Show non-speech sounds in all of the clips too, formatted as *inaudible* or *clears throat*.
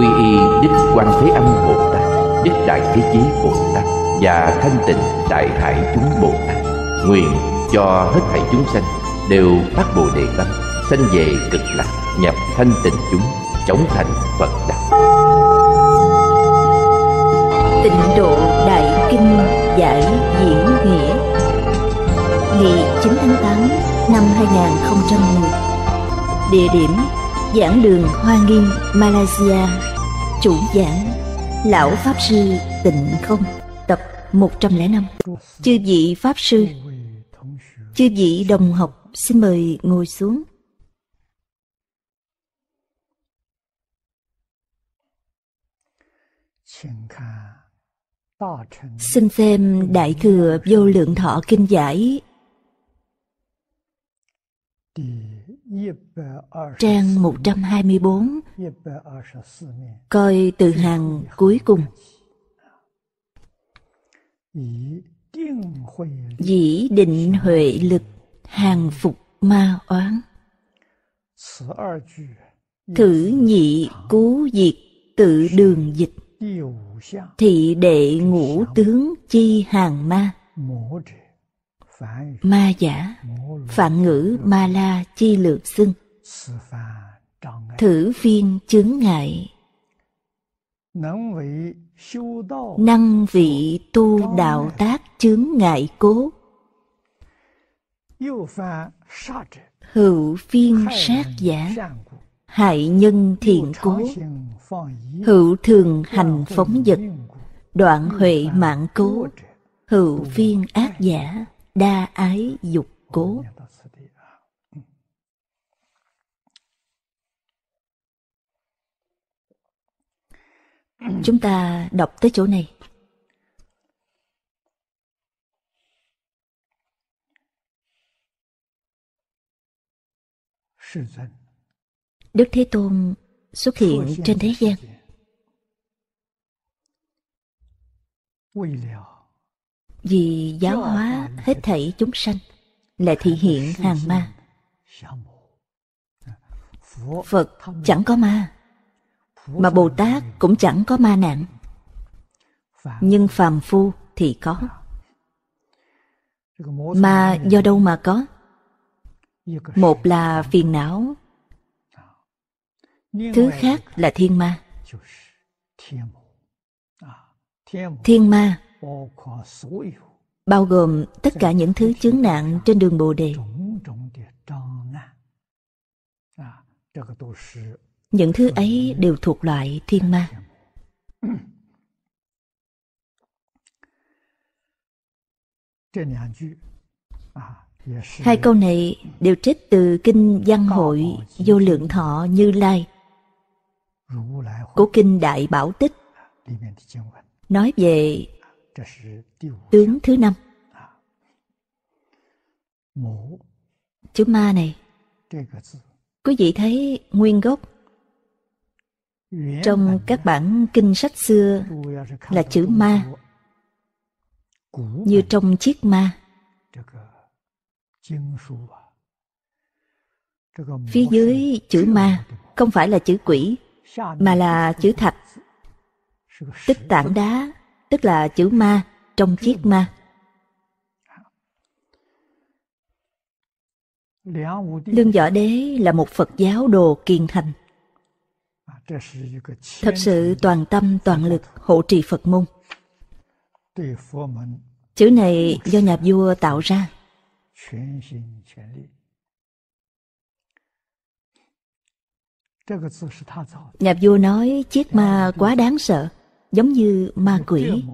quy y đích quan thế âm bồ tát đích đại thế chí bồ tát và thanh tịnh đại hải chúng bồ tát nguyện cho hết thảy chúng sanh đều phát bồ đề tâm sanh về cực lạc nhập thanh tịnh chúng chống thành phật đạo tịnh độ đại kinh giải diễn nghĩa ngày 9 tháng 8 năm 2010 địa điểm giảng đường hoa nghiêm malaysia Chủ giảng Lão Pháp Sư Tịnh Không Tập 105 Chư vị Pháp Sư Chư vị đồng học xin mời ngồi xuống Xin xem Đại Thừa Vô Lượng Thọ Kinh Giải Trang 124 Coi từ hàng cuối cùng Dĩ định huệ lực hàng phục ma oán Thử nhị cú diệt tự đường dịch Thị đệ ngũ tướng chi hàng ma ma giả phạn ngữ ma la chi lược xưng thử viên chướng ngại năng vị tu đạo tác chướng ngại cố hữu viên sát giả hại nhân thiện cố hữu thường hành phóng vật đoạn huệ mạng cố hữu viên ác giả đa ái dục cố chúng ta đọc tới chỗ này đức thế tôn xuất hiện trên thế gian vì giáo hóa hết thảy chúng sanh là thị hiện hàng ma phật chẳng có ma mà bồ tát cũng chẳng có ma nạn nhưng phàm phu thì có à. Ma do đâu mà có một là phiền não à. thứ khác là thiên ma à, thiên ma bao gồm tất cả những thứ chướng nạn trên đường Bồ Đề. Những thứ ấy đều thuộc loại thiên ma. Hai câu này đều trích từ Kinh Văn Hội Vô Lượng Thọ Như Lai của Kinh Đại Bảo Tích nói về tướng thứ năm chữ ma này quý vị thấy nguyên gốc trong các bản kinh sách xưa là chữ ma như trong chiếc ma phía dưới chữ ma không phải là chữ quỷ mà là chữ thạch tức tảng đá tức là chữ ma trong chiếc ma. Lương Võ Đế là một Phật giáo đồ kiền hành. Thật sự toàn tâm toàn lực hộ trì Phật môn. Chữ này do nhà vua tạo ra. Nhà vua nói chiếc ma quá đáng sợ giống như ma quỷ.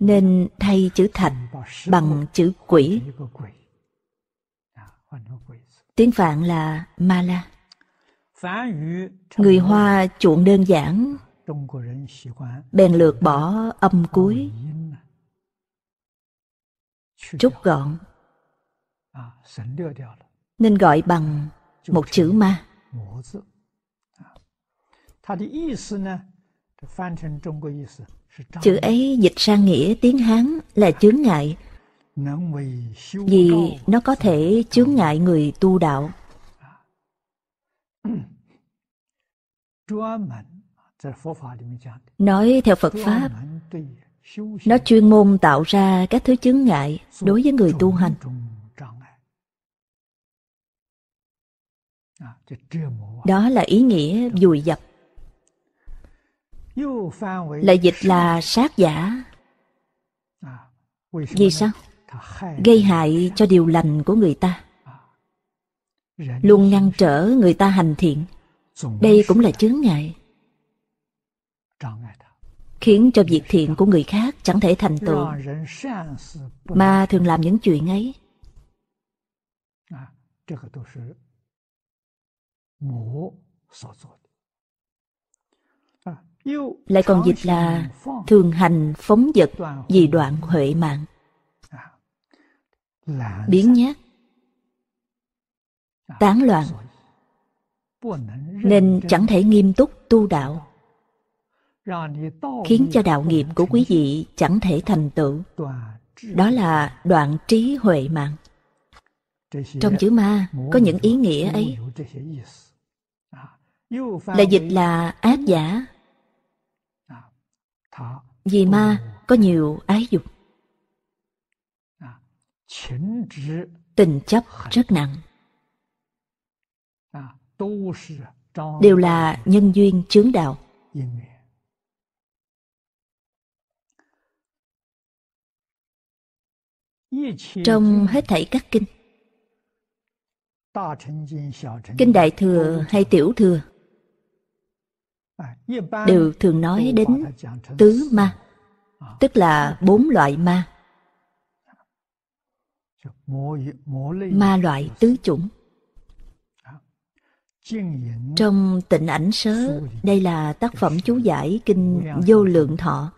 Nên thay chữ thạch bằng chữ quỷ. Tiếng Phạn là ma la. Người Hoa chuộng đơn giản, bèn lược bỏ âm cuối, rút gọn, nên gọi bằng một chữ ma. Chữ ấy dịch sang nghĩa tiếng Hán là chướng ngại Vì nó có thể chướng ngại người tu đạo à. *clears throat* Nói theo Phật Pháp Nó chuyên môn tạo ra các thứ chướng ngại đối với người tu hành à. À, Đó là ý nghĩa dùi dập lại dịch là sát giả à, Vì sao? Gây hại cho điều lành của người ta à, Luôn ngăn trở người ta hành thiện Đây cũng là chướng ngại Khiến cho việc thiện của người khác chẳng thể thành tựu Mà thường làm những chuyện ấy à, Mổ lại còn dịch là thường hành phóng vật vì đoạn huệ mạng. Biến nhát. Tán loạn. Nên chẳng thể nghiêm túc tu đạo. Khiến cho đạo nghiệp của quý vị chẳng thể thành tựu. Đó là đoạn trí huệ mạng. Trong chữ ma có những ý nghĩa ấy. Là dịch là ác giả vì ma có nhiều ái dục Tình chấp rất nặng Đều là nhân duyên chướng đạo Trong hết thảy các kinh Kinh Đại Thừa hay Tiểu Thừa À, đều thường nói đến tứ ma à. tức là bốn loại ma ma loại tứ chủng à, trong tịnh ảnh sớ đây là tác phẩm chú giải kinh vô lượng thọ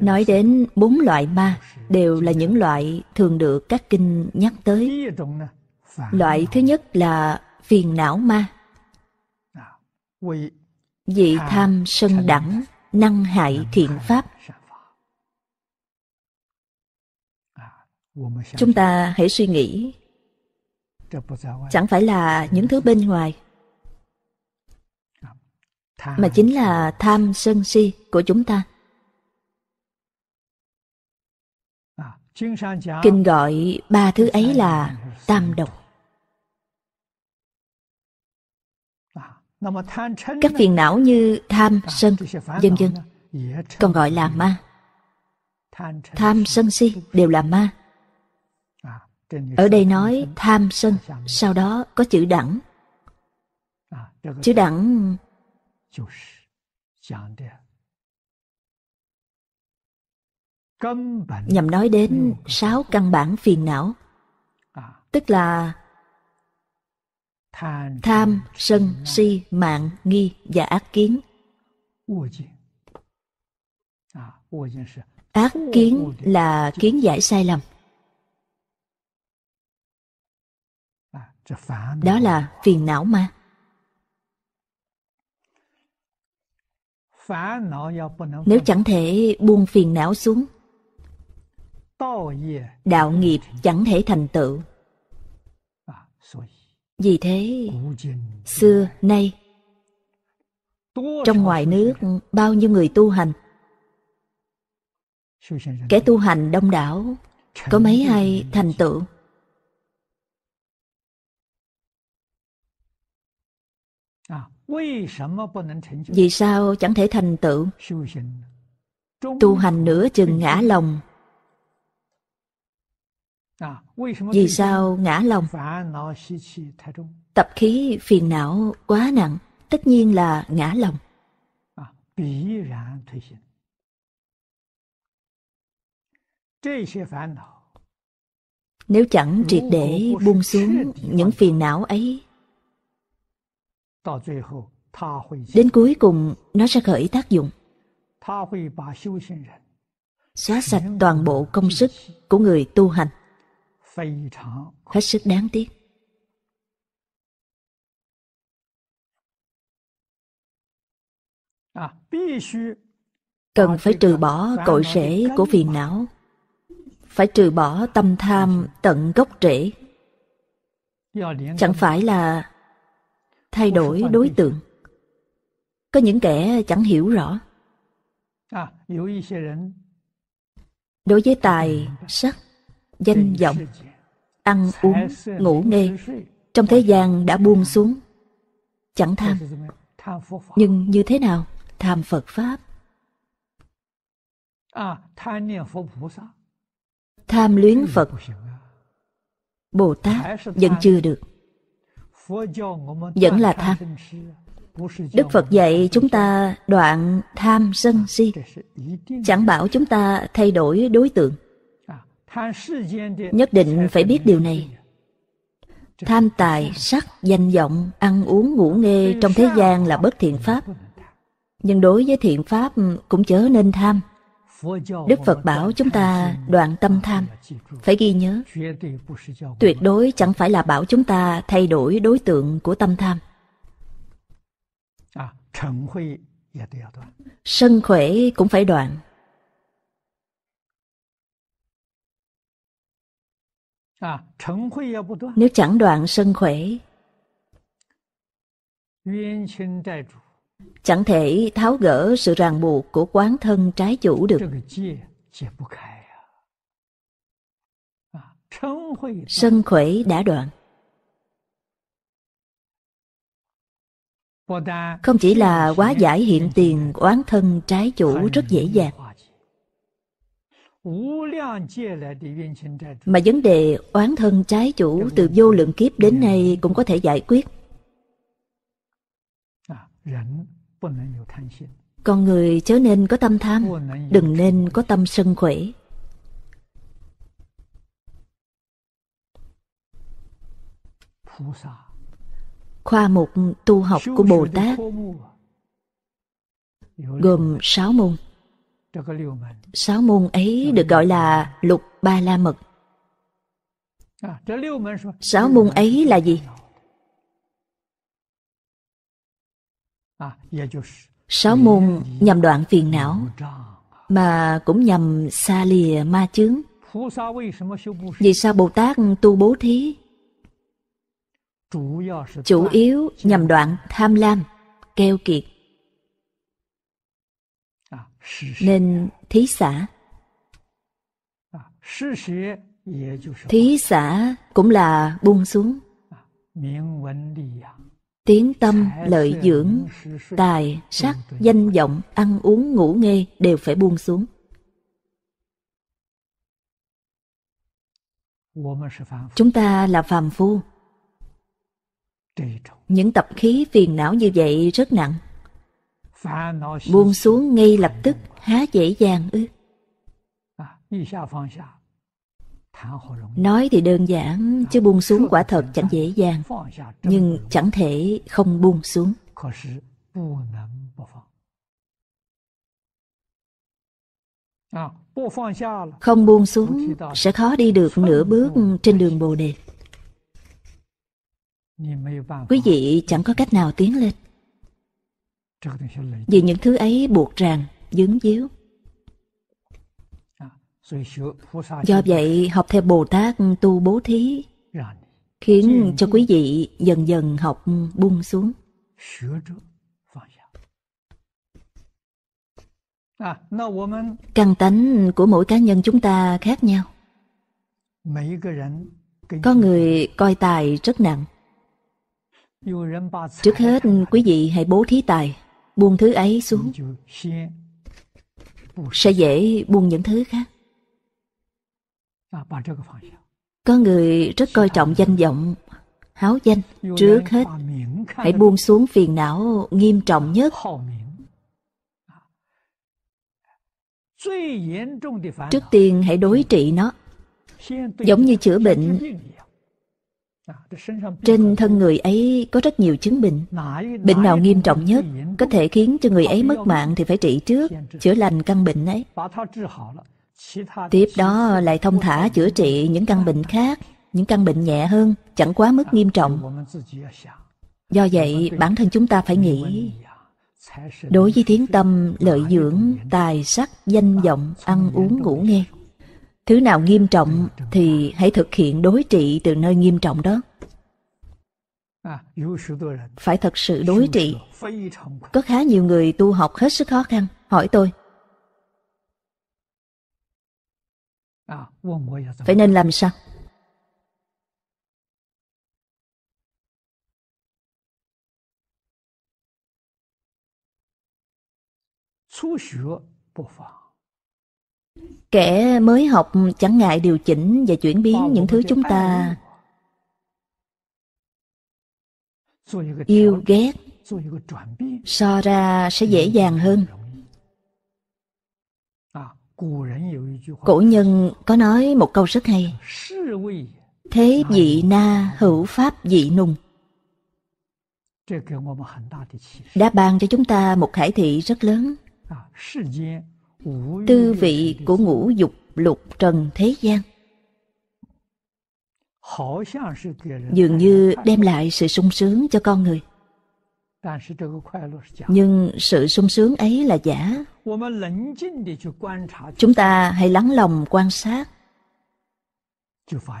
nói đến bốn loại ma đều là những loại thường được các kinh nhắc tới loại thứ nhất là phiền não ma Dị tham sân đẳng, năng hại thiện pháp. À, chúng ta hãy suy nghĩ Chẳng phải là những thứ bên ngoài Mà chính là tham sân si của chúng ta à, Kinh gọi ba thứ ấy là tam độc các phiền não như tham sân vân vân còn gọi là ma tham sân si đều là ma à, ở đây nói tham sân sau đó có chữ đẳng à, chữ đẳng nhằm nói đến sáu căn bản phiền não à. tức là tham sân si mạng nghi và ác kiến à, ác kiến là kiến giải sai lầm à, đó là phiền não ma nếu chẳng thể buông phiền não xuống đạo nghiệp chẳng thể thành tựu à, vì thế, xưa nay, trong ngoài nước bao nhiêu người tu hành, kẻ tu hành đông đảo, có mấy ai thành tựu. Vì sao chẳng thể thành tựu? Tu hành nửa chừng ngã lòng vì sao ngã lòng? Tập khí phiền não quá nặng, tất nhiên là ngã lòng. Nếu chẳng triệt để buông xuống những phiền não ấy, đến cuối cùng nó sẽ khởi tác dụng xóa sạch toàn bộ công sức của người tu hành hết sức đáng tiếc. Cần phải trừ bỏ cội rễ của phiền não, phải trừ bỏ tâm tham tận gốc rễ. Chẳng phải là thay đổi đối tượng. Có những kẻ chẳng hiểu rõ. À, đối với tài, sắc, danh vọng ăn uống, ngủ nghê, trong thế gian đã buông xuống. Chẳng tham. Nhưng như thế nào? Tham Phật Pháp. Tham luyến Phật. Bồ Tát vẫn chưa được. Vẫn là tham. Đức Phật dạy chúng ta đoạn tham sân si, chẳng bảo chúng ta thay đổi đối tượng nhất định phải biết điều này tham tài sắc danh vọng ăn uống ngủ nghê trong thế gian là bất thiện pháp nhưng đối với thiện pháp cũng chớ nên tham đức phật bảo chúng ta đoạn tâm tham phải ghi nhớ tuyệt đối chẳng phải là bảo chúng ta thay đổi đối tượng của tâm tham à, sân khỏe cũng phải đoạn À, à, Nếu chẳng đoạn sân khỏe, chẳng thể tháo gỡ sự ràng buộc của quán thân trái chủ được. À. Sân khỏe đã đoạn. Không chỉ là quá giải hiện tiền quán thân trái chủ rất dễ dàng mà vấn đề oán thân trái chủ từ vô lượng kiếp đến nay cũng có thể giải quyết. Con người chớ nên có tâm tham, đừng nên có tâm sân khỏe. Khoa mục tu học của Bồ Tát à. gồm sáu môn. Sáu môn ấy được gọi là lục ba la mật. À, Sáu môn ấy là gì? À, Sáu môn nhằm đoạn phiền não, mà cũng nhằm xa lìa ma chướng. Vì sao Bồ Tát tu bố thí? Chủ yếu nhằm đoạn tham lam, keo kiệt nên thí xã thí xã cũng là buông xuống tiếng tâm lợi dưỡng tài sắc danh vọng ăn uống ngủ nghê đều phải buông xuống chúng ta là phàm phu những tập khí phiền não như vậy rất nặng buông xuống ngay lập tức há dễ dàng ư à, nói thì đơn giản chứ buông xuống quả thật chẳng dễ dàng nhưng chẳng thể không buông xuống à, không buông xuống sẽ khó đi được nửa bước trên đường bồ đề quý vị chẳng có cách nào tiến lên vì những thứ ấy buộc ràng, dướng díu. À, Do vậy, học theo Bồ Tát tu bố thí, khiến cho quý vị dần dần học buông xuống. À, Căn tánh của mỗi cá nhân chúng ta khác nhau. Có người coi tài rất nặng. Trước hết, quý vị hãy bố thí tài buông thứ ấy xuống sẽ dễ buông những thứ khác có người rất coi trọng danh vọng háo danh trước hết hãy buông xuống phiền não nghiêm trọng nhất trước tiên hãy đối trị nó giống như chữa bệnh trên thân người ấy có rất nhiều chứng bệnh Bệnh nào nghiêm trọng nhất Có thể khiến cho người ấy mất mạng thì phải trị trước Chữa lành căn bệnh ấy Tiếp đó lại thông thả chữa trị những căn bệnh khác Những căn bệnh nhẹ hơn Chẳng quá mức nghiêm trọng Do vậy bản thân chúng ta phải nghĩ Đối với thiến tâm lợi dưỡng Tài sắc, danh vọng, ăn uống, ngủ nghe Thứ nào nghiêm trọng thì hãy thực hiện đối trị từ nơi nghiêm trọng đó. À, Phải thật sự đối trị. Có khá nhiều người tu học hết sức khó khăn, hỏi tôi. À, Phải nên làm sao? Chú Kẻ mới học chẳng ngại điều chỉnh và chuyển biến những thứ chúng ta yêu ghét so ra sẽ dễ dàng hơn cổ nhân có nói một câu rất hay thế vị na hữu pháp dị nung đã ban cho chúng ta một khải thị rất lớn tư vị của ngũ dục lục trần thế gian dường như đem lại sự sung sướng cho con người nhưng sự sung sướng ấy là giả chúng ta hãy lắng lòng quan sát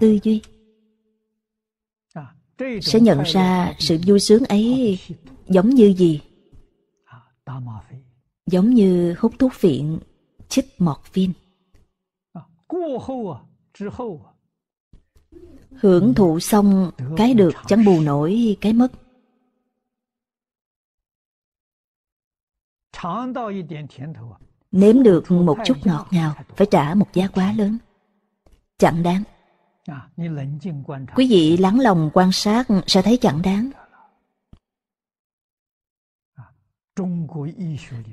tư duy sẽ nhận ra sự vui sướng ấy giống như gì giống như hút thuốc phiện chích một viên. À, à, à. Hưởng thụ xong, cái được chẳng bù nổi cái mất. Nếm được một chút ngọt ngào, phải trả một giá quá lớn. Chẳng đáng. Quý vị lắng lòng quan sát sẽ thấy chẳng đáng.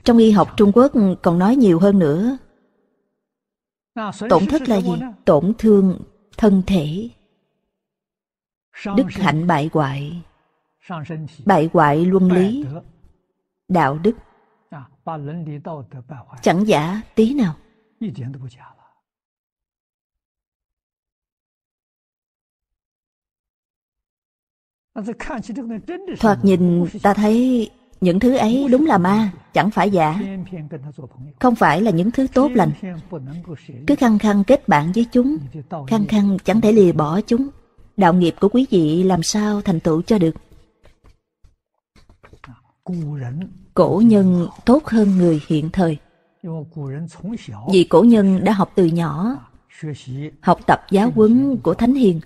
Trong y học Trung Quốc còn nói nhiều hơn nữa. Tổn thất là gì? Tổn thương thân thể. Đức hạnh bại hoại. Bại hoại luân lý. Đạo đức. À, Chẳng giả tí nào. Thoạt nhìn ta thấy những thứ ấy đúng là ma, chẳng phải giả. Không phải là những thứ tốt lành. Cứ khăng khăng kết bạn với chúng, khăng khăng chẳng thể lìa bỏ chúng. Đạo nghiệp của quý vị làm sao thành tựu cho được? Cổ nhân tốt hơn người hiện thời. Vì cổ nhân đã học từ nhỏ, học tập giáo huấn của Thánh Hiền,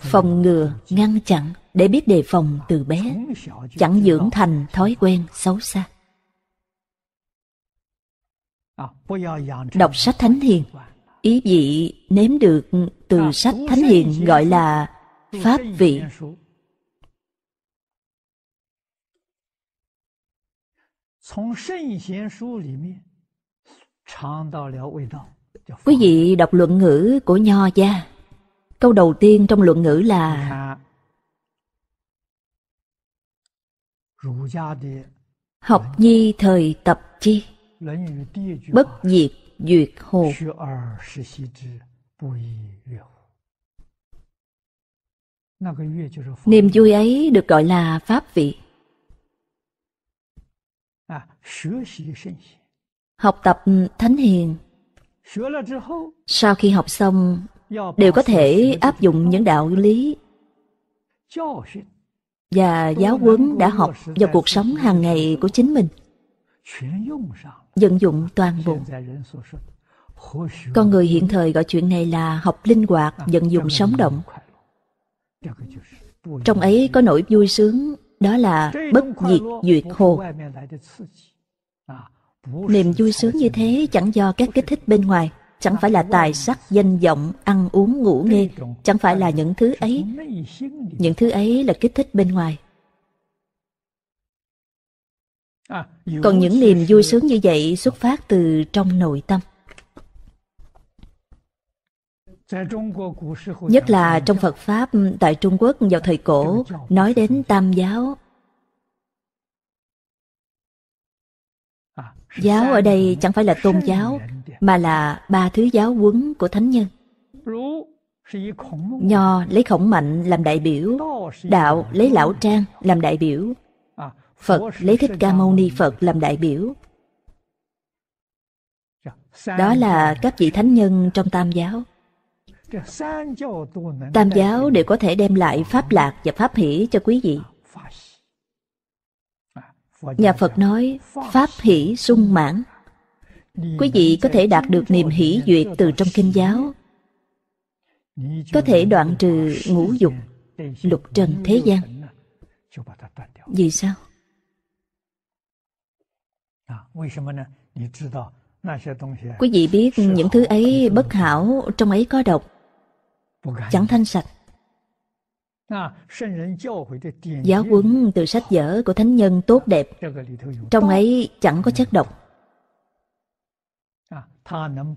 phòng ngừa ngăn chặn để biết đề phòng từ bé chẳng dưỡng thành thói quen xấu xa đọc sách thánh hiền ý vị nếm được từ sách thánh hiền gọi là pháp vị quý vị đọc luận ngữ của nho gia Câu đầu tiên trong luận ngữ là Học nhi thời tập chi Bất diệt duyệt hồ Niềm vui ấy được gọi là pháp vị Học tập thánh hiền Sau khi học xong đều có thể áp dụng những đạo lý và giáo huấn đã học vào cuộc sống hàng ngày của chính mình vận dụng toàn bộ con người hiện thời gọi chuyện này là học linh hoạt vận dụng sống động trong ấy có nỗi vui sướng đó là bất diệt duyệt hồ niềm vui sướng như thế chẳng do các kích thích bên ngoài chẳng phải là tài sắc, danh vọng, ăn uống, ngủ nghe, chẳng phải là những thứ ấy. Những thứ ấy là kích thích bên ngoài. Còn những niềm vui sướng như vậy xuất phát từ trong nội tâm. Nhất là trong Phật Pháp tại Trung Quốc vào thời cổ, nói đến tam giáo Giáo ở đây chẳng phải là tôn giáo, mà là ba thứ giáo huấn của thánh nhân. Nho lấy khổng mạnh làm đại biểu, đạo lấy lão trang làm đại biểu, Phật lấy thích ca mâu ni Phật làm đại biểu. Đó là các vị thánh nhân trong tam giáo. Tam giáo đều có thể đem lại pháp lạc và pháp hỷ cho quý vị. Nhà Phật nói Pháp hỷ sung mãn Quý vị có thể đạt được niềm hỷ duyệt từ trong kinh giáo Có thể đoạn trừ ngũ dục Lục trần thế gian Vì sao? Quý vị biết những thứ ấy bất hảo Trong ấy có độc Chẳng thanh sạch Giáo huấn từ sách vở của thánh nhân tốt đẹp, trong ấy chẳng có chất độc.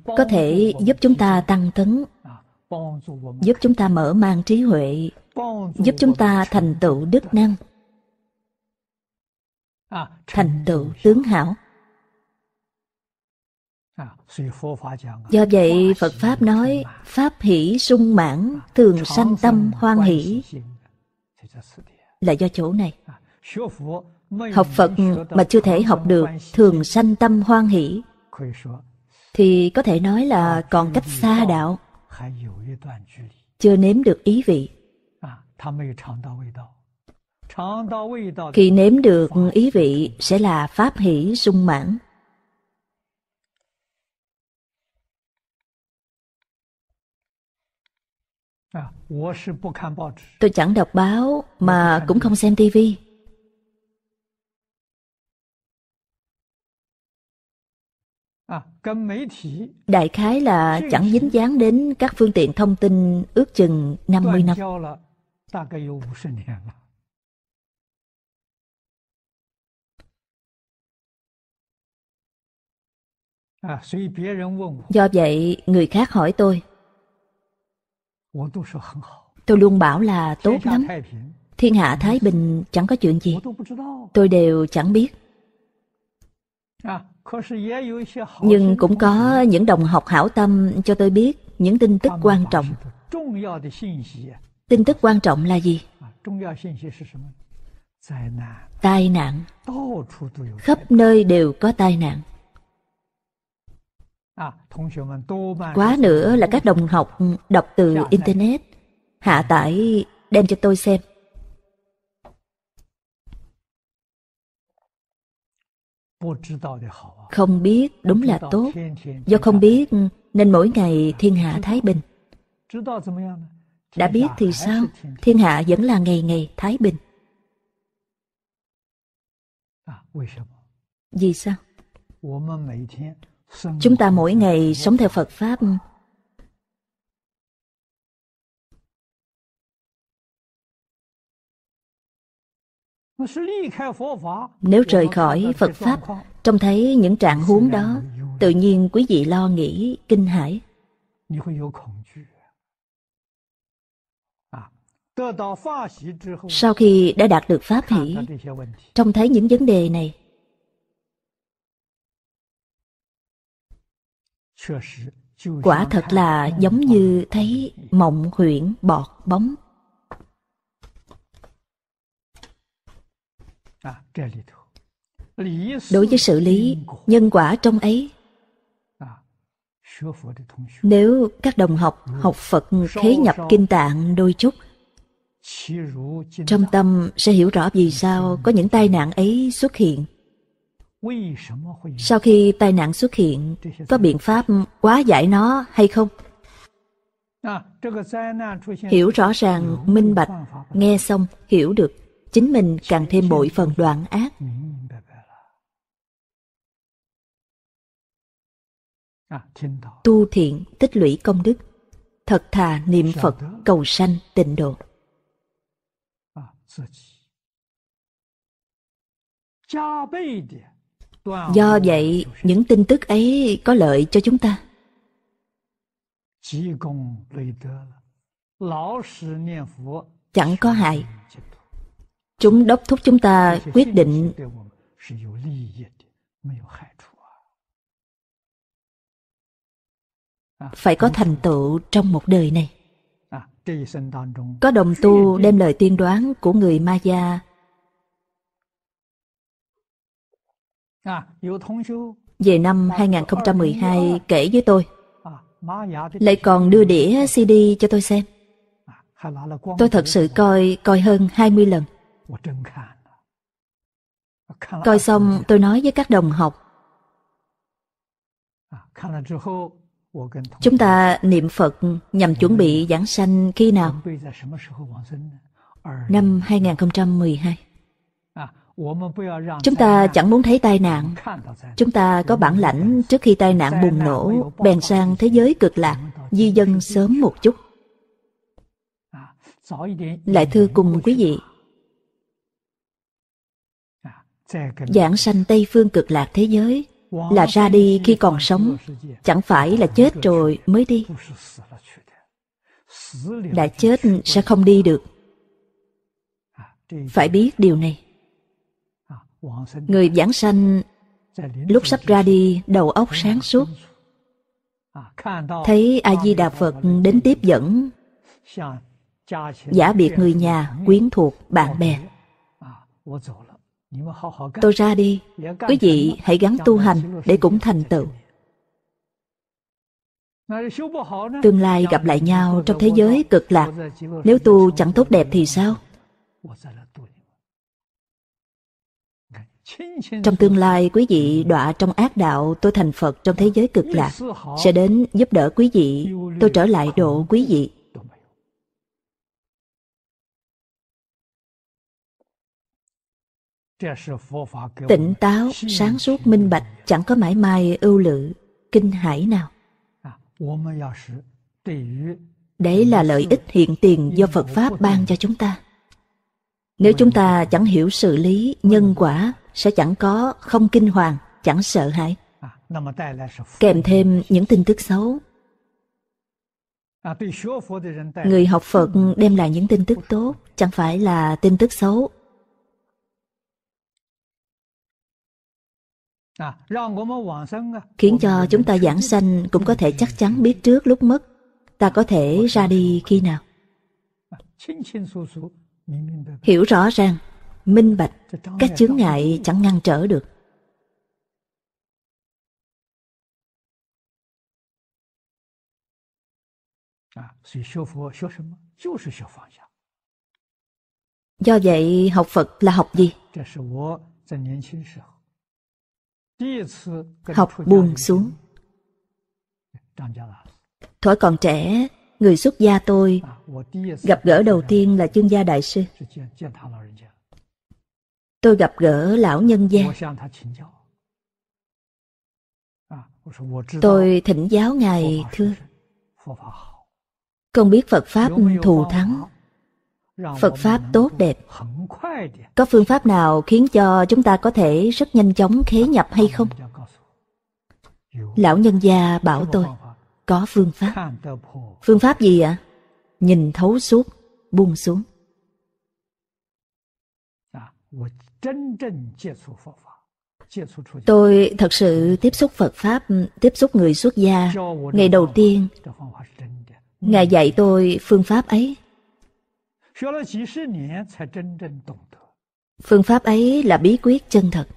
Có thể giúp chúng ta tăng tấn, giúp chúng ta mở mang trí huệ, giúp chúng ta thành tựu đức năng, thành tựu tướng hảo. À, à. Do vậy Phật Pháp nói Pháp hỷ sung mãn à, thường sanh tâm hoan hỷ Là do chỗ này Học Phật mà chưa thể học được thường sanh tâm hoan hỷ Thì có thể nói là còn cách xa đạo Chưa nếm được ý vị Khi nếm được ý vị sẽ là Pháp hỷ sung mãn Tôi chẳng đọc báo mà cũng không xem tivi. À, Đại khái là chẳng dính dáng đến các phương tiện thông tin ước chừng 50 năm. À, Do vậy, người khác hỏi tôi, Tôi luôn bảo là tốt lắm. Thiên hạ Thái Bình chẳng có chuyện gì. Tôi đều chẳng biết. Nhưng cũng có những đồng học hảo tâm cho tôi biết những tin tức quan trọng. Tin tức quan trọng là gì? Tai nạn. Khắp nơi đều có tai nạn. À, Quá nữa là các đồng học đọc từ dạ, dạ. Internet, hạ tải đem cho tôi xem. Không biết đúng là tốt, do không biết nên mỗi ngày dạ, thiên hạ thái bình. Đã biết thì sao, thiên hạ vẫn là ngày ngày thái bình. À, Vì sao? Chúng ta mỗi ngày sống theo Phật Pháp Nếu rời khỏi Phật Pháp Trông thấy những trạng huống đó Tự nhiên quý vị lo nghĩ kinh hãi Sau khi đã đạt được Pháp hỷ Trông thấy những vấn đề này quả thật là giống như thấy mộng huyễn bọt bóng đối với sự lý nhân quả trong ấy nếu các đồng học học phật khế nhập kinh tạng đôi chút trong tâm sẽ hiểu rõ vì sao có những tai nạn ấy xuất hiện sau khi tai nạn xuất hiện, có biện pháp quá giải nó hay không? Hiểu rõ ràng, minh bạch, nghe xong, hiểu được, chính mình càng thêm bội phần đoạn ác. Tu thiện, tích lũy công đức, thật thà niệm Phật, cầu sanh, tịnh độ. Gia à, Do vậy, những tin tức ấy có lợi cho chúng ta. Chẳng có hại. Chúng đốc thúc chúng ta quyết định phải có thành tựu trong một đời này. Có đồng tu đem lời tiên đoán của người ma gia. À, Về năm 2012 kể với tôi à, dạ Lại còn đưa đĩa CD cho tôi xem à, Tôi thật sự coi coi hơn 20 lần Coi xong tôi nói với các đồng học Chúng ta niệm Phật nhằm chuẩn bị giảng sanh khi nào? Năm 2012 Chúng ta chẳng muốn thấy tai nạn. Chúng ta có bản lãnh trước khi tai nạn bùng nổ, bèn sang thế giới cực lạc, di dân sớm một chút. Lại thưa cùng quý vị, Giảng sanh Tây phương cực lạc thế giới là ra đi khi còn sống, chẳng phải là chết rồi mới đi. Đã chết sẽ không đi được. Phải biết điều này. Người giảng sanh lúc sắp ra đi đầu óc sáng suốt thấy a di đà phật đến tiếp dẫn giả biệt người nhà quyến thuộc bạn bè tôi ra đi quý vị hãy gắng tu hành để cũng thành tựu tương lai gặp lại nhau trong thế giới cực lạc nếu tu chẳng tốt đẹp thì sao trong tương lai quý vị đọa trong ác đạo tôi thành Phật trong thế giới cực lạc sẽ đến giúp đỡ quý vị, tôi trở lại độ quý vị. Tỉnh táo, sáng suốt minh bạch chẳng có mãi mai ưu lự, kinh hãi nào. À, Đấy là lợi ích hiện tiền do Phật Pháp ban cho chúng ta. Nếu chúng ta chẳng hiểu sự lý, nhân quả sẽ chẳng có không kinh hoàng, chẳng sợ hãi. À, Kèm thêm những tin tức xấu. À, Người học Phật đem lại những tin tức tốt, chẳng phải là tin tức xấu. À, Khiến cho chúng ta giảng sanh cũng có thể chắc chắn biết trước lúc mất, ta có thể ra đi khi nào. Hiểu rõ ràng, minh bạch, các chướng ngại chẳng ngăn trở được. À, Do vậy, học Phật là học gì? Học buông xuống. Thỏa còn trẻ, người xuất gia tôi à, gặp gỡ đầu tiên là chương gia đại sư Tôi gặp gỡ lão nhân gia. Tôi thỉnh giáo Ngài thưa. không biết Phật Pháp thù thắng. Phật Pháp tốt đẹp. Có phương pháp nào khiến cho chúng ta có thể rất nhanh chóng khế nhập hay không? Lão nhân gia bảo tôi, có phương pháp. Phương pháp gì ạ? À? Nhìn thấu suốt, buông xuống. Tôi thật sự tiếp xúc Phật Pháp, tiếp xúc người xuất gia. Ngày đầu tiên, Ngài dạy tôi phương pháp ấy. Phương pháp ấy là bí quyết chân thật.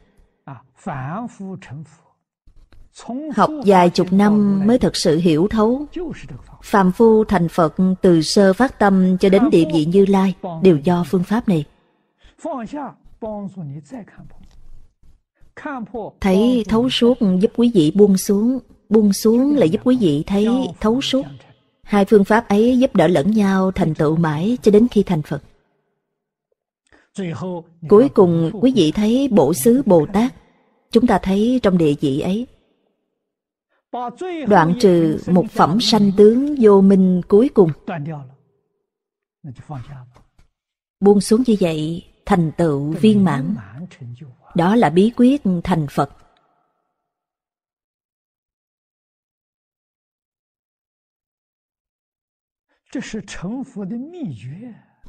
Học vài chục năm mới thật sự hiểu thấu. Phạm phu thành Phật từ sơ phát tâm cho đến địa vị Như Lai đều do phương pháp này. Thấy thấu suốt giúp quý vị buông xuống, buông xuống là giúp quý vị thấy thấu suốt. Hai phương pháp ấy giúp đỡ lẫn nhau thành tựu mãi cho đến khi thành Phật. Cuối cùng quý vị thấy bổ xứ Bồ Tát, chúng ta thấy trong địa vị ấy. Đoạn trừ một phẩm sanh tướng vô minh cuối cùng. Buông xuống như vậy thành tựu viên mãn. Đó là bí quyết thành Phật.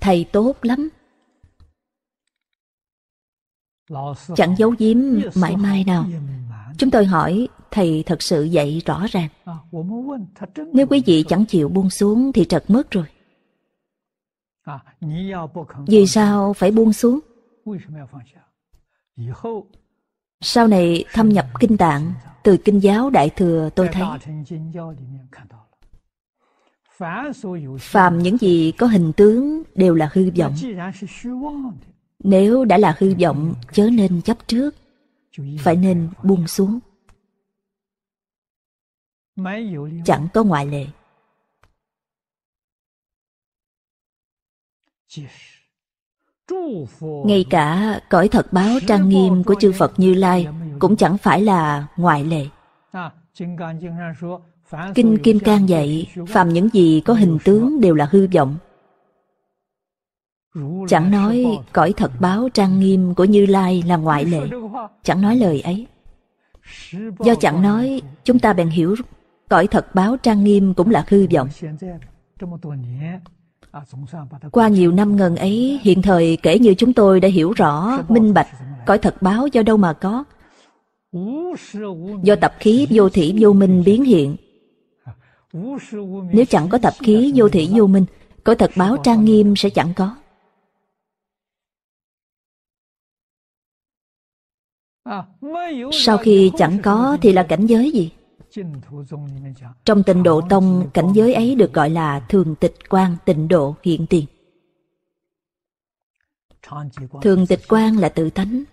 Thầy tốt lắm. Chẳng giấu giếm mãi mai nào. Chúng tôi hỏi, thầy thật sự dạy rõ ràng. Nếu quý vị chẳng chịu buông xuống thì trật mất rồi. Vì sao phải buông xuống? Sau này thâm nhập kinh tạng, từ kinh giáo Đại Thừa tôi thấy Phàm những gì có hình tướng đều là hư vọng Nếu đã là hư vọng chớ nên chấp trước Phải nên buông xuống Chẳng có ngoại lệ Ngay cả cõi thật báo trang nghiêm của chư Phật Như Lai cũng chẳng phải là ngoại lệ. Kinh Kim Cang dạy, phàm những gì có hình tướng đều là hư vọng. Chẳng nói cõi thật báo trang nghiêm của Như Lai là ngoại lệ. Chẳng nói lời ấy. Do chẳng nói, chúng ta bèn hiểu cõi thật báo trang nghiêm cũng là hư vọng. Qua nhiều năm ngần ấy, hiện thời kể như chúng tôi đã hiểu rõ, minh bạch, cõi thật báo do đâu mà có. Do tập khí vô thủy vô minh biến hiện. Nếu chẳng có tập khí vô thủy vô minh, cõi thật báo trang nghiêm sẽ chẳng có. Sau khi chẳng có thì là cảnh giới gì? Trong tịnh độ tông, cảnh giới ấy được gọi là thường tịch quan tịnh độ hiện tiền. Thường tịch quan là tự tánh,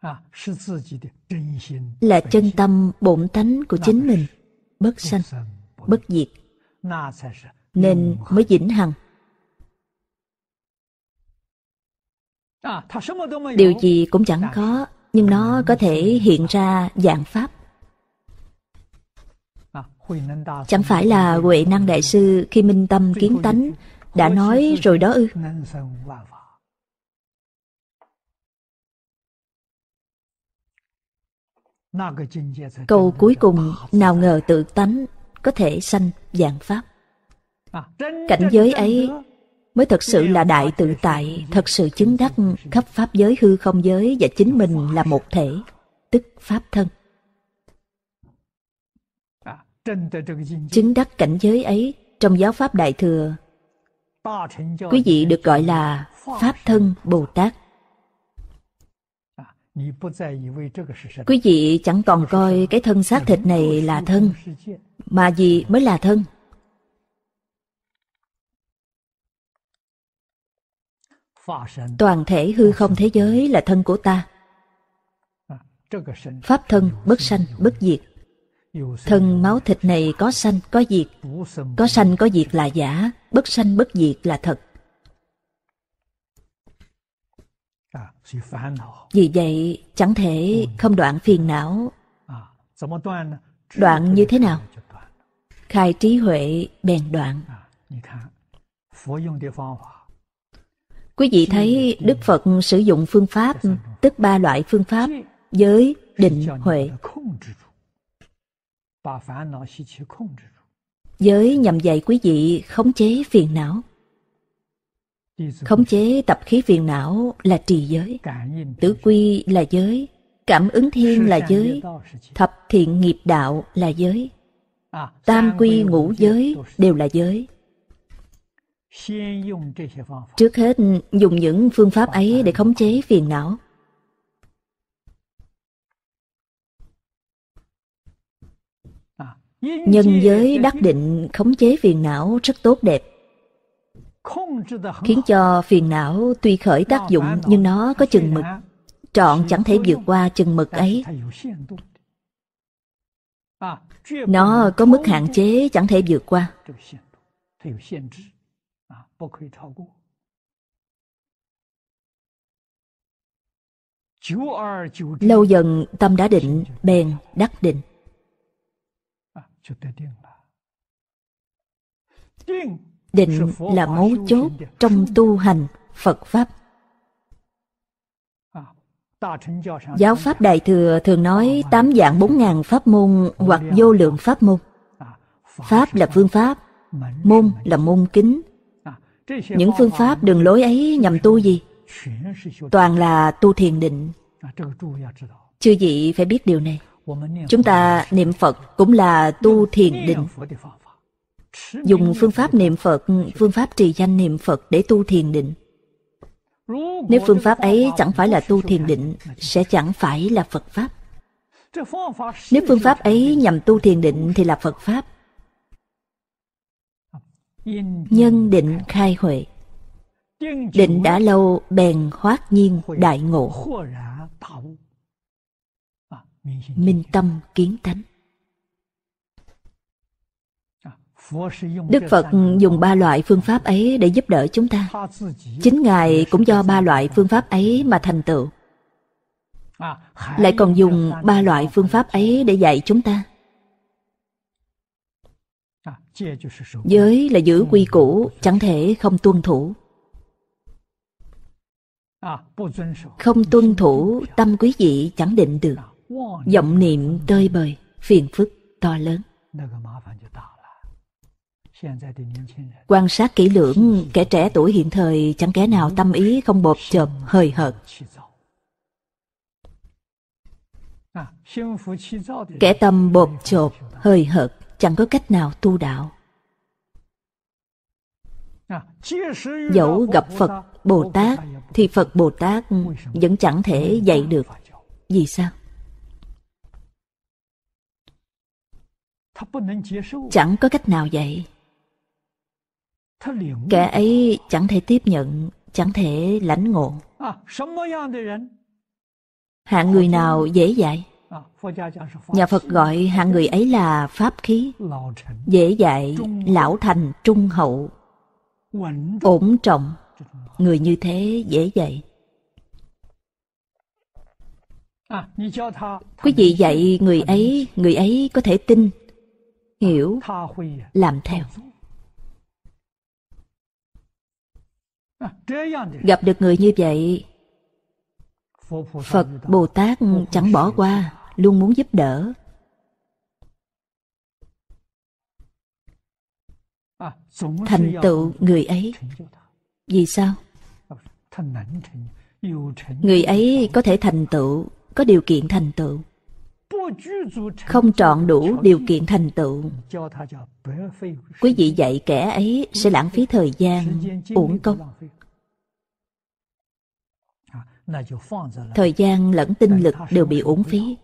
à, là chân tâm bổn tánh của chính mình, bất sanh, bất diệt, nên mới vĩnh hằng. À, Điều gì cũng chẳng có, nhưng nó có thể hiện ra dạng pháp. Chẳng phải là Huệ Năng Đại Sư khi minh tâm kiến tánh đã nói rồi đó ư? Câu cuối cùng nào ngờ tự tánh có thể sanh dạng pháp. À, Cảnh giới ấy mới thật sự là đại tự tại, thật sự chứng đắc khắp pháp giới hư không giới và chính mình là một thể, tức pháp thân chứng đắc cảnh giới ấy trong giáo pháp đại thừa quý vị được gọi là pháp thân bồ tát à, quý vị chẳng còn coi cái thân xác thịt này là thân mà gì mới là thân toàn thể hư không thế giới là thân của ta à, pháp thân bất sanh bất diệt Thân máu thịt này có sanh, có diệt. Có sanh, có diệt là giả, bất sanh, bất diệt là thật. Vì vậy, chẳng thể không đoạn phiền não. Đoạn như thế nào? Khai trí huệ bèn đoạn. Quý vị thấy Đức Phật sử dụng phương pháp, tức ba loại phương pháp, giới, định, huệ, Giới nhằm dạy quý vị khống chế phiền não. Khống chế tập khí phiền não là trì giới, tứ quy là giới, cảm ứng thiên là giới, thập thiện nghiệp đạo là giới, à, tam quy ngũ giới đều là giới. Trước hết dùng những phương pháp ấy để khống chế phiền não. nhân giới đắc định khống chế phiền não rất tốt đẹp khiến cho phiền não tuy khởi tác dụng nhưng nó có chừng mực trọn chẳng thể vượt qua chừng mực ấy nó có mức hạn chế chẳng thể vượt qua lâu dần tâm đã định bèn đắc định định là mấu chốt trong tu hành phật pháp giáo pháp đại thừa thường nói tám dạng bốn ngàn pháp môn hoặc vô lượng pháp môn pháp là phương pháp môn là môn kính những phương pháp đường lối ấy nhằm tu gì toàn là tu thiền định chưa vị phải biết điều này Chúng ta niệm Phật cũng là tu thiền định. Dùng phương pháp niệm Phật, phương pháp trì danh niệm Phật để tu thiền định. Nếu phương pháp ấy chẳng phải là tu thiền định, sẽ chẳng phải là Phật Pháp. Nếu phương pháp ấy nhằm tu thiền định thì là Phật Pháp. Nhân định khai huệ Định đã lâu bèn hoát nhiên đại ngộ minh tâm kiến tánh đức phật dùng ba loại phương pháp ấy để giúp đỡ chúng ta chính ngài cũng do ba loại phương pháp ấy mà thành tựu lại còn dùng ba loại phương pháp ấy để dạy chúng ta giới là giữ quy củ chẳng thể không tuân thủ không tuân thủ tâm quý vị chẳng định được vọng niệm tơi bời phiền phức to lớn quan sát kỹ lưỡng kẻ trẻ tuổi hiện thời chẳng kẻ nào tâm ý không bột chộp hời hợt kẻ tâm bột chộp hời hợt chẳng có cách nào tu đạo dẫu gặp phật bồ tát thì phật bồ tát vẫn chẳng thể dạy được vì sao Chẳng có cách nào vậy. Kẻ ấy chẳng thể tiếp nhận, chẳng thể lãnh ngộ. À, hạng người nào dễ dạy? À, Nhà Phật gọi hạng người ấy là Pháp khí, dễ dạy, lão thành, trung hậu, ổn trọng. Người như thế dễ dạy. À, Quý vị dạy người ấy, người ấy có thể tin, hiểu làm theo gặp được người như vậy phật bồ tát chẳng bỏ qua luôn muốn giúp đỡ thành tựu người ấy vì sao người ấy có thể thành tựu có điều kiện thành tựu không trọn đủ điều kiện thành tựu quý vị dạy kẻ ấy sẽ lãng phí thời gian uổng công à, thời gian lẫn tinh lực đều bị uổng phí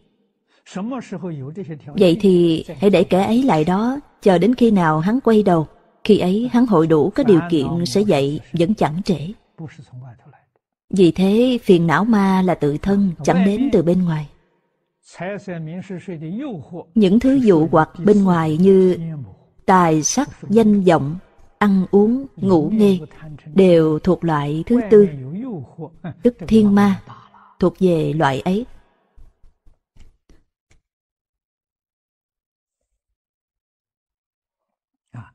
vậy thì hãy để kẻ ấy lại đó chờ đến khi nào hắn quay đầu khi ấy dạ. hắn hội đủ các điều dạ, kiện sẽ dạy vẫn chẳng trễ vì thế phiền não ma là tự thân dạ. chẳng đến từ bên ngoài những thứ dụ hoặc bên ngoài như tài sắc, danh vọng, ăn uống, ngủ nghe đều thuộc loại thứ tư, tức *laughs* thiên ma, thuộc về loại ấy. À,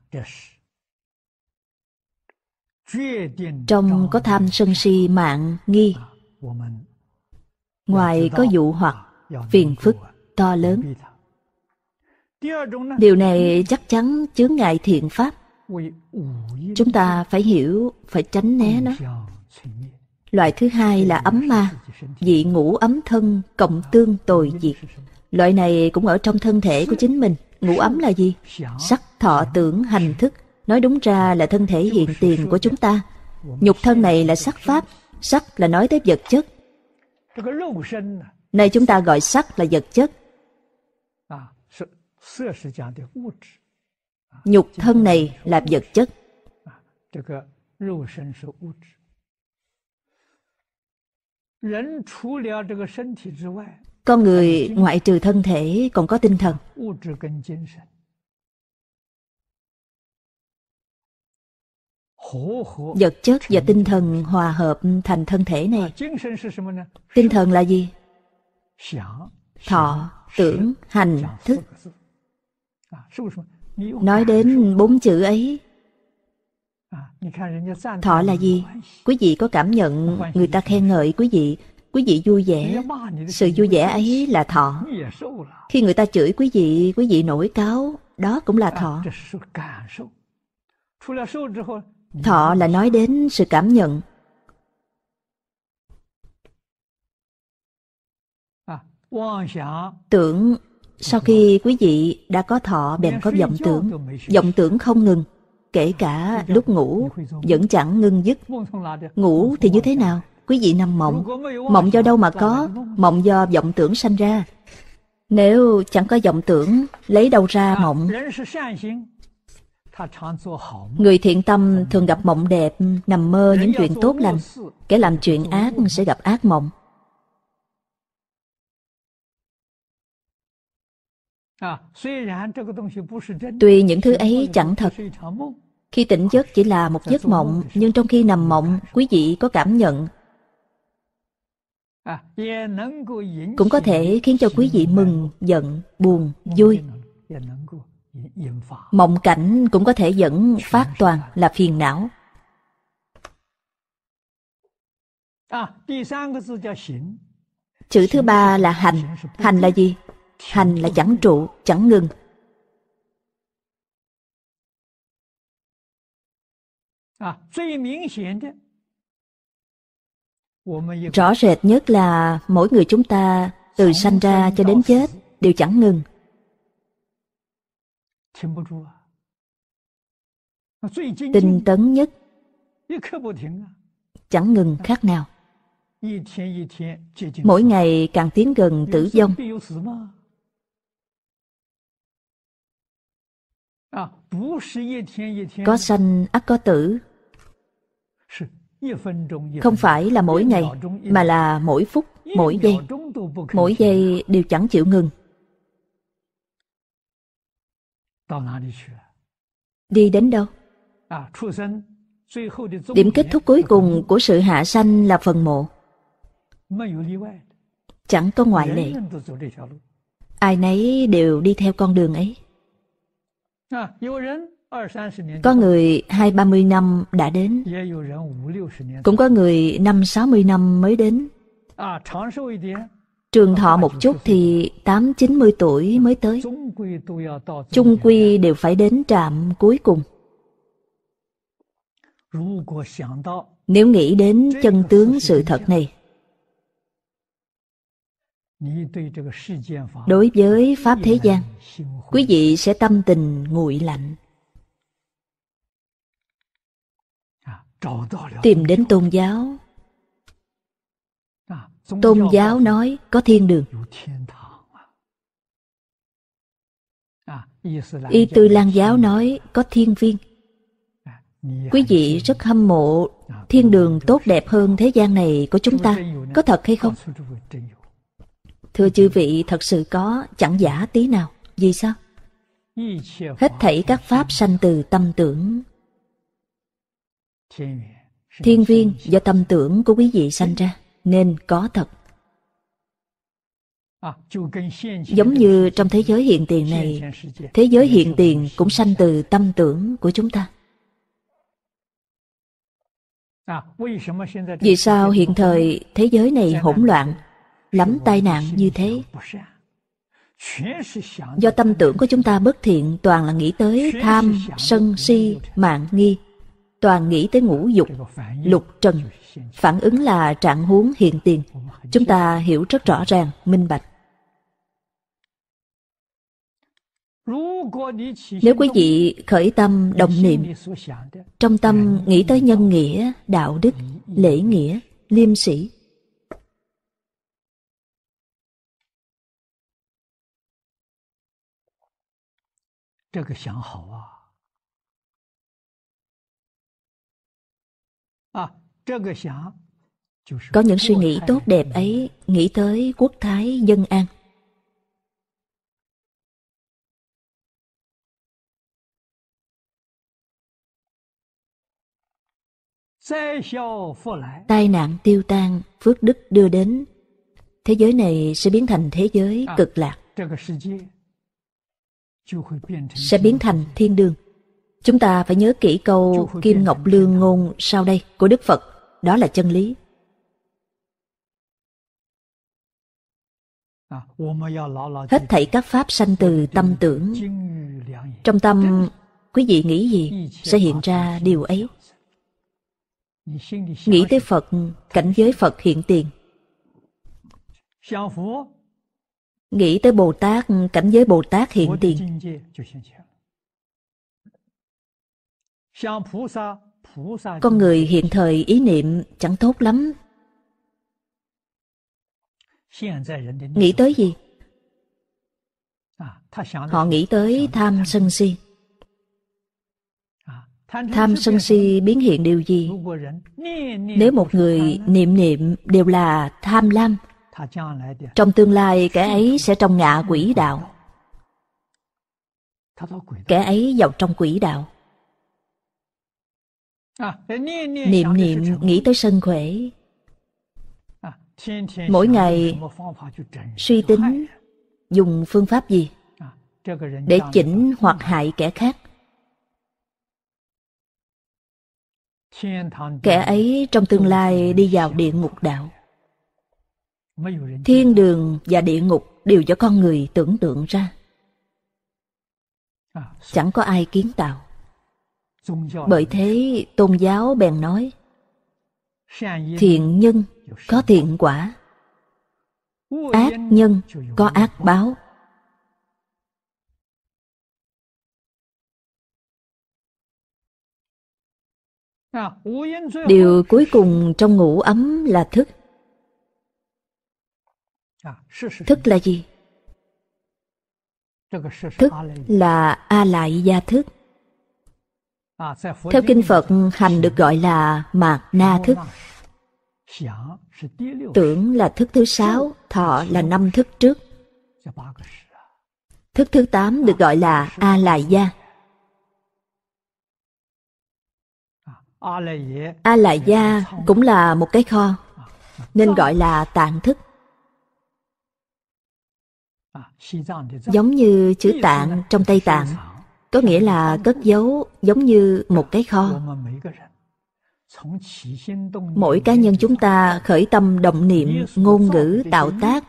Trong có tham sân si mạng nghi à, dạ, Ngoài có dụ hoặc phiền phức to lớn điều này chắc chắn chướng ngại thiện pháp chúng ta phải hiểu phải tránh né nó loại thứ hai là ấm ma dị ngủ ấm thân cộng tương tồi diệt loại này cũng ở trong thân thể của chính mình ngủ ấm là gì sắc thọ tưởng hành thức nói đúng ra là thân thể hiện tiền của chúng ta nhục thân này là sắc pháp sắc là nói tới vật chất Nơi chúng ta gọi sắc là vật chất. À, à, Nhục thân này là vật chất. À, Con người ngoại trừ thân thể còn có tinh thần. Vật chất và tinh thần hòa hợp thành thân thể này. Tinh thần là gì? thọ tưởng hành thức nói đến bốn chữ ấy thọ là gì quý vị có cảm nhận người ta khen ngợi quý vị quý vị vui vẻ sự vui vẻ ấy là thọ khi người ta chửi quý vị quý vị nổi cáo đó cũng là thọ thọ là nói đến sự cảm nhận Tưởng sau khi quý vị đã có thọ bèn có vọng tưởng, vọng tưởng không ngừng, kể cả lúc ngủ vẫn chẳng ngưng dứt. Ngủ thì như thế nào? Quý vị nằm mộng, mộng do đâu mà có, mộng do vọng tưởng sanh ra. Nếu chẳng có vọng tưởng, lấy đâu ra à, mộng? Người thiện tâm thường gặp mộng đẹp, nằm mơ những chuyện tốt lành. Kẻ làm chuyện ác sẽ gặp ác mộng. Tuy những thứ ấy chẳng thật, khi tỉnh giấc chỉ là một giấc mộng, nhưng trong khi nằm mộng, quý vị có cảm nhận. À, cũng có thể khiến cho quý vị mừng, giận, buồn, vui. Mộng cảnh cũng có thể dẫn phát toàn là phiền não. À, Chữ thứ ba là hành. Hành là gì? hành là chẳng trụ, chẳng ngừng. Rõ rệt nhất là mỗi người chúng ta từ sanh ra cho đến chết đều chẳng ngừng. À. Tinh tấn nhất à. chẳng ngừng à. khác nào mỗi ngày càng tiến gần tử vong Có sanh ắt có tử Không phải là mỗi ngày Mà là mỗi phút, mỗi giây Mỗi giây đều chẳng chịu ngừng Đi đến đâu? À, Điểm kết thúc cuối cùng của sự hạ sanh là phần mộ Chẳng có ngoại lệ Ai nấy đều đi theo con đường ấy có người hai ba mươi năm đã đến Cũng có người năm sáu mươi năm mới đến Trường thọ một chút thì tám chín mươi tuổi mới tới Chung quy đều phải đến trạm cuối cùng Nếu nghĩ đến chân tướng sự thật này Đối với Pháp thế gian, quý vị sẽ tâm tình nguội lạnh. Tìm đến tôn giáo. Tôn giáo nói có thiên đường. Y Tư Lan giáo nói có thiên viên. À, quý vị rất hâm mộ à, thiên đường tốt đẹp hơn thế gian này của chúng ta. Có thật hay không? Thưa chư vị thật sự có chẳng giả tí nào Vì sao? Hết thảy các pháp sanh từ tâm tưởng Thiên viên do tâm tưởng của quý vị sanh ra Nên có thật Giống như trong thế giới hiện tiền này Thế giới hiện tiền cũng sanh từ tâm tưởng của chúng ta Vì sao hiện thời thế giới này hỗn loạn lắm tai nạn như thế. Do tâm tưởng của chúng ta bất thiện toàn là nghĩ tới tham, sân, si, mạng, nghi, toàn nghĩ tới ngũ dục, lục trần. Phản ứng là trạng huống hiện tiền. Chúng ta hiểu rất rõ ràng, minh bạch. Nếu quý vị khởi tâm đồng niệm, trong tâm nghĩ tới nhân nghĩa, đạo đức, lễ nghĩa, liêm sĩ, 这个想好啊！啊，这个想就是 có những suy nghĩ tốt đẹp ấy nghĩ tới quốc thái dân an. Tai nạn tiêu tan, phước đức đưa đến, thế giới này sẽ biến thành thế giới à, cực lạc sẽ biến thành thiên đường. Chúng ta phải nhớ kỹ câu Kim Ngọc Lương ngôn sau đây của Đức Phật, đó là chân lý. À, Hết thảy các pháp sanh từ tâm tưởng. Trong tâm, quý vị nghĩ gì sẽ hiện ra điều ấy. Nghĩ tới Phật, cảnh giới Phật hiện tiền. Nghĩ tới Bồ Tát, cảnh giới Bồ Tát hiện tiền. Con người hiện thời ý niệm chẳng tốt lắm. Nghĩ tới gì? À, Họ nghĩ tới à, tham sân si. Tham sân si biến hiện điều gì? Nếu một người niệm niệm đều là tham lam, trong tương lai kẻ ấy sẽ trong ngạ quỷ đạo Kẻ ấy vào trong quỷ đạo Niệm niệm nghĩ tới sân khỏe Mỗi ngày suy tính dùng phương pháp gì để chỉnh hoặc hại kẻ khác. Kẻ ấy trong tương lai đi vào địa ngục đạo. Thiên đường và địa ngục đều do con người tưởng tượng ra. À, Chẳng có ai kiến tạo. Bởi thế tôn giáo bèn nói Thiện nhân có thiện quả Ác nhân có ác báo à, Điều cuối cùng trong ngủ ấm là thức thức là gì thức là a lại gia thức theo kinh phật hành được gọi là mạt na thức tưởng là thức thứ sáu thọ là năm thức trước thức thứ tám được gọi là a lại gia a lại gia cũng là một cái kho à, à, nên gọi là tạng thức giống như chữ tạng trong tây tạng có nghĩa là cất giấu giống như một cái kho mỗi cá nhân chúng ta khởi tâm động niệm ngôn ngữ tạo tác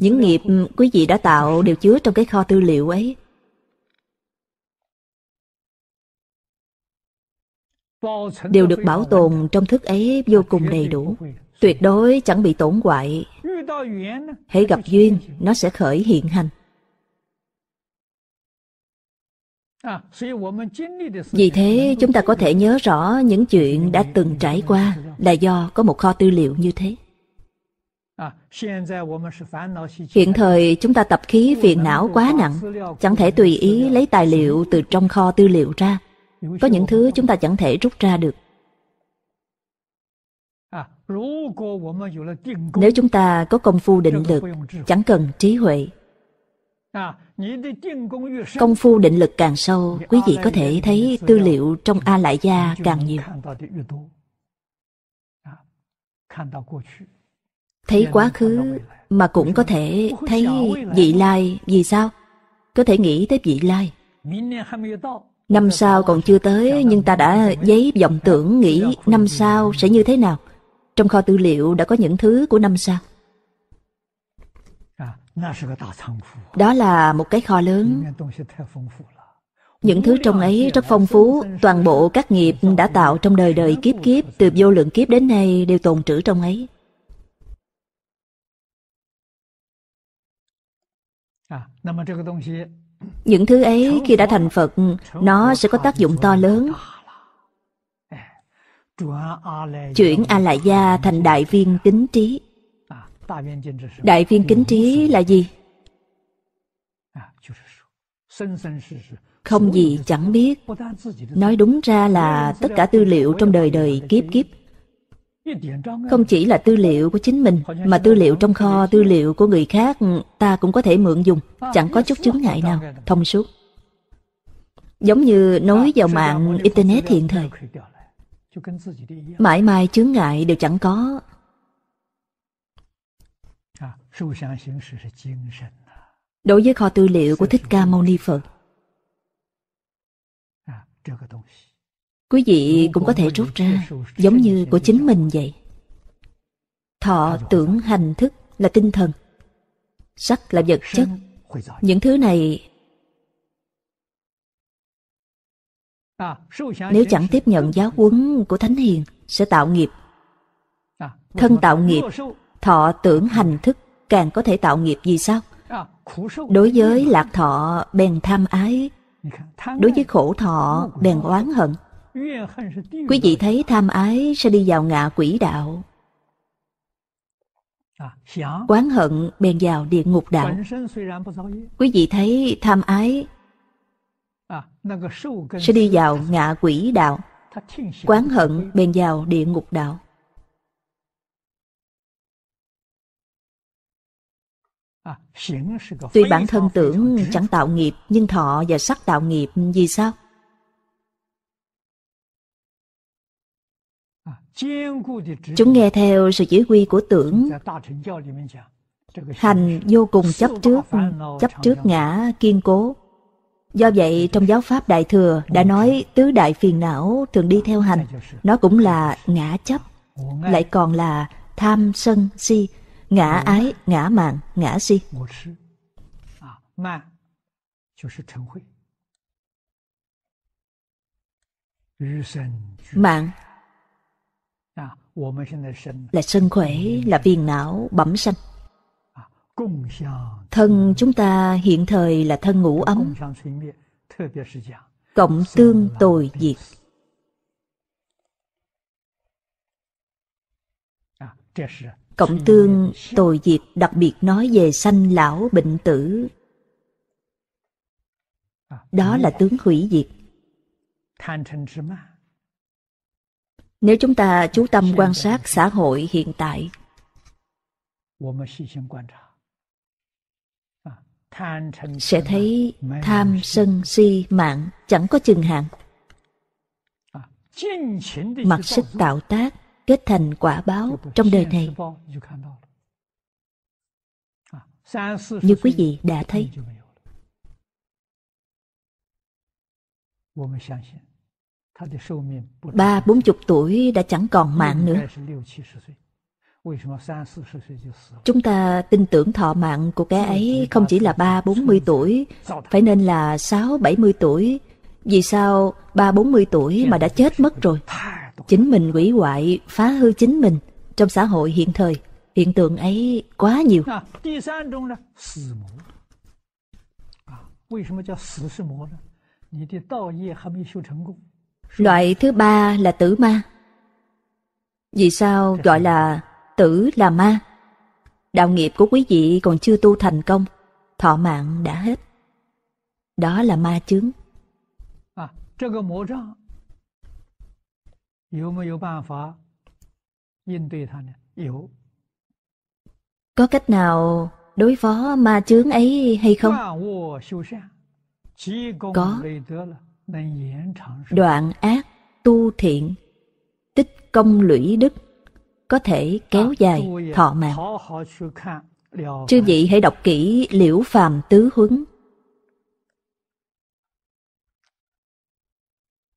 những nghiệp quý vị đã tạo đều chứa trong cái kho tư liệu ấy đều được bảo tồn trong thức ấy vô cùng đầy đủ tuyệt đối chẳng bị tổn hoại. Hãy gặp duyên, nó sẽ khởi hiện hành. Vì thế chúng ta có thể nhớ rõ những chuyện đã từng trải qua là do có một kho tư liệu như thế. Hiện thời chúng ta tập khí phiền não quá nặng, chẳng thể tùy ý lấy tài liệu từ trong kho tư liệu ra. Có những thứ chúng ta chẳng thể rút ra được. Nếu chúng ta có công phu định lực, chẳng cần trí huệ. Công phu định lực càng sâu, quý vị có thể thấy tư liệu trong A Lại Gia càng nhiều. Thấy à, quá khứ mà cũng có thể thấy vị lai, vì sao? Có thể nghĩ tới vị lai. Năm sau còn chưa tới nhưng ta đã giấy vọng tưởng nghĩ năm sau sẽ như thế nào trong kho tư liệu đã có những thứ của năm sau. À, Đó là một cái kho lớn. Những thứ trong ấy rất phong phú, toàn bộ các nghiệp đã tạo trong đời đời kiếp kiếp, từ vô lượng kiếp đến nay đều tồn trữ trong ấy. À, những thứ ấy khi đã thành Phật, nó sẽ có tác dụng to lớn, chuyển a la gia thành đại viên kính trí đại viên kính trí là gì không gì chẳng biết nói đúng ra là tất cả tư liệu trong đời đời kiếp kiếp không chỉ là tư liệu của chính mình mà tư liệu trong kho tư liệu của người khác ta cũng có thể mượn dùng chẳng có chút chướng ngại nào thông suốt giống như nối vào mạng internet hiện thời mãi mãi chướng ngại đều chẳng có à, đối với kho tư liệu của thích ca mâu ni phật quý vị cũng có thể rút ra giống như của chính mình vậy thọ tưởng hành thức là tinh thần sắc là vật chất những thứ này À, Nếu chẳng tiếp nhận giáo huấn của Thánh Hiền, sẽ tạo nghiệp. À, thân tạo nghiệp, thọ tưởng hành thức càng có thể tạo nghiệp gì sao? À, đối với lạc thọ bèn tham ái, đối với khổ thọ bèn oán hận. Quý vị thấy tham ái sẽ đi vào ngạ quỷ đạo. oán hận bèn vào địa ngục đạo. Quý vị thấy tham ái À, sẽ đi vào ngạ quỷ đạo quán hận bèn vào địa ngục đạo à, tuy bản thân tưởng chẳng tạo nghiệp nhưng thọ và sắc tạo nghiệp vì sao à, chúng nghe theo sự chỉ huy của tưởng dạ, hành vô cùng chấp trước chấp trước ngã kiên cố Do vậy, trong giáo pháp Đại Thừa đã nói tứ đại phiền não thường đi theo hành. Nó cũng là ngã chấp, lại còn là tham sân si, ngã ái, ngã mạng, ngã si. Mạng là sân khỏe, là phiền não, bẩm sanh. Thân chúng ta hiện thời là thân ngũ ấm, cộng tương tồi diệt. À, cộng tương tồi diệt đặc biệt nói về sanh lão bệnh tử. À, Đó là tướng hủy diệt. Nếu chúng ta chú tâm quan sát xã hội hiện tại, sẽ thấy tham sân si mạng chẳng có chừng hạn mặc sức tạo tác kết thành quả báo trong đời này như quý vị đã thấy ba bốn chục tuổi đã chẳng còn mạng nữa Chúng ta tin tưởng thọ mạng của cái ấy không chỉ là 3-40 tuổi, phải nên là 6-70 tuổi. Vì sao 3-40 tuổi mà đã chết mất rồi? Chính mình quỷ hoại, phá hư chính mình trong xã hội hiện thời. Hiện tượng ấy quá nhiều. Loại thứ ba là tử ma. Vì sao gọi là tử là ma. Đạo nghiệp của quý vị còn chưa tu thành công, thọ mạng đã hết. Đó là ma chướng. À, có cách nào đối phó ma chướng ấy hay không? Có. Đoạn ác tu thiện, tích công lũy đức có thể kéo dài thọ mạng. Chư vị hãy đọc kỹ Liễu Phàm Tứ Huấn.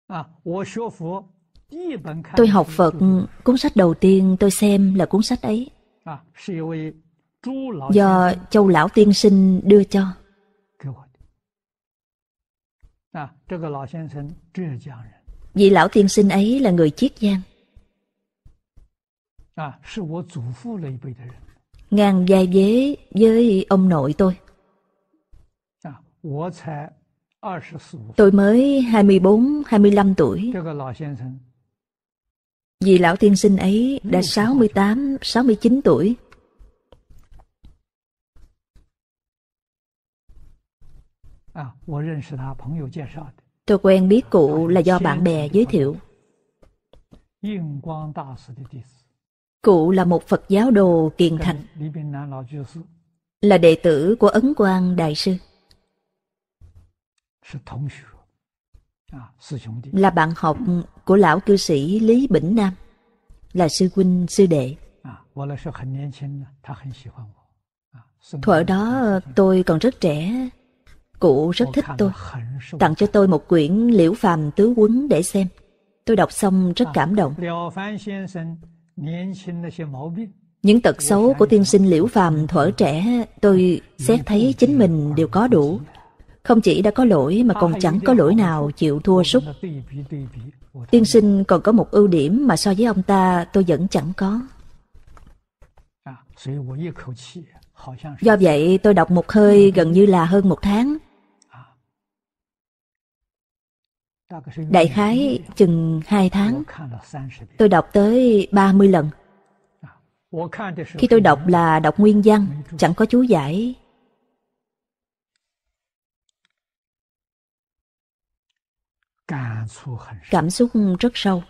À, tôi học Phật, cuốn sách đầu tiên tôi xem là cuốn sách ấy. À, Do Châu Lão Tiên Sinh đưa cho. À, vị Lão Tiên Sinh ấy là người Chiết Giang ngàn vai vế với ông nội tôi. Tôi mới 24, 25 tuổi. Vì lão tiên sinh ấy đã 68, 69 tuổi. Tôi quen biết cụ là do bạn bè giới thiệu. Cụ là một Phật giáo đồ kiền thành, là đệ tử của Ấn Quang Đại Sư, là bạn học của lão cư sĩ Lý Bỉnh Nam, là sư huynh sư đệ. Thuở đó tôi còn rất trẻ, cụ rất thích tôi, tặng cho tôi một quyển Liễu Phàm Tứ Quấn để xem. Tôi đọc xong rất cảm động. Những tật xấu của tiên sinh liễu phàm thuở trẻ tôi xét thấy chính mình đều có đủ. Không chỉ đã có lỗi mà còn chẳng có lỗi nào chịu thua sút. Tiên sinh còn có một ưu điểm mà so với ông ta tôi vẫn chẳng có. À, Do vậy tôi đọc một hơi gần như là hơn một tháng Đại khái chừng 2 tháng Tôi đọc tới 30 lần Khi tôi đọc là đọc nguyên văn Chẳng có chú giải Cảm xúc rất sâu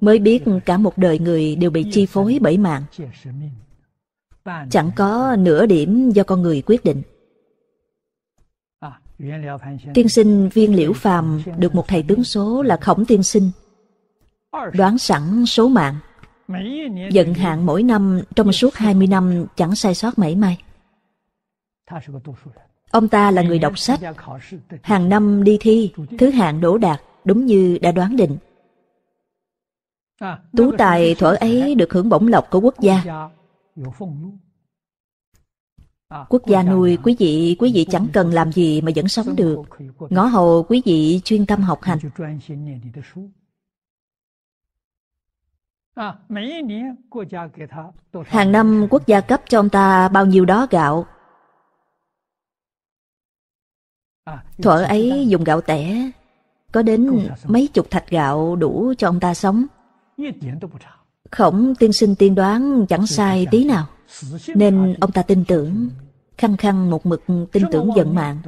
Mới biết cả một đời người đều bị chi phối bởi mạng Chẳng có nửa điểm do con người quyết định Tiên sinh viên liễu phàm được một thầy tướng số là khổng tiên sinh. Đoán sẵn số mạng. Dận hạn mỗi năm trong suốt 20 năm chẳng sai sót mảy may. Ông ta là người đọc sách, hàng năm đi thi, thứ hạng đỗ đạt, đúng như đã đoán định. Tú tài thuở ấy được hưởng bổng lộc của quốc gia. Quốc gia nuôi quý vị, quý vị chẳng cần làm gì mà vẫn sống được. Ngõ hầu quý vị chuyên tâm học hành. Hàng năm quốc gia cấp cho ông ta bao nhiêu đó gạo. Thuở ấy dùng gạo tẻ, có đến mấy chục thạch gạo đủ cho ông ta sống. Khổng tiên sinh tiên đoán chẳng sai tí nào. Nên ông ta tin tưởng, khăng khăng một mực tin tưởng vận mạng.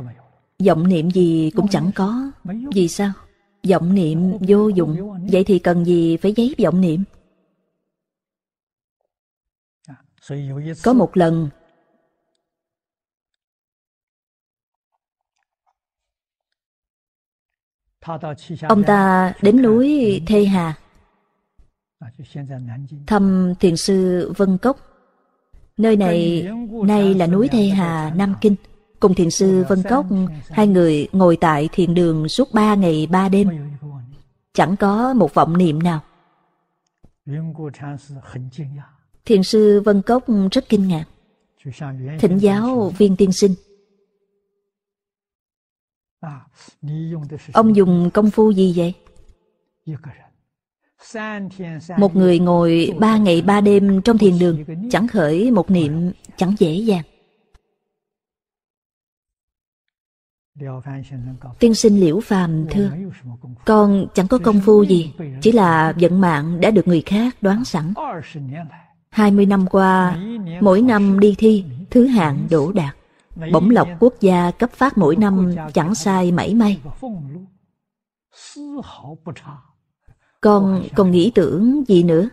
Vọng niệm gì cũng chẳng có. Vì sao? Vọng niệm vô dụng, vậy thì cần gì phải giấy vọng niệm? Có một lần Ông ta đến núi Thê Hà Thăm thiền sư Vân Cốc Nơi này, nay là núi Thê Hà, Nam Kinh. Cùng thiền sư Vân Cốc, hai người ngồi tại thiền đường suốt ba ngày ba đêm. Chẳng có một vọng niệm nào. Thiền sư Vân Cốc rất kinh ngạc. Thỉnh giáo viên tiên sinh. Ông dùng công phu gì vậy? Một người ngồi ba ngày ba đêm trong thiền đường Chẳng khởi một niệm chẳng dễ dàng Tiên sinh Liễu Phàm thưa Con chẳng có công phu gì Chỉ là vận mạng đã được người khác đoán sẵn Hai mươi năm qua Mỗi năm đi thi Thứ hạng đổ đạt Bổng lộc quốc gia cấp phát mỗi năm Chẳng sai mảy may con còn nghĩ tưởng gì nữa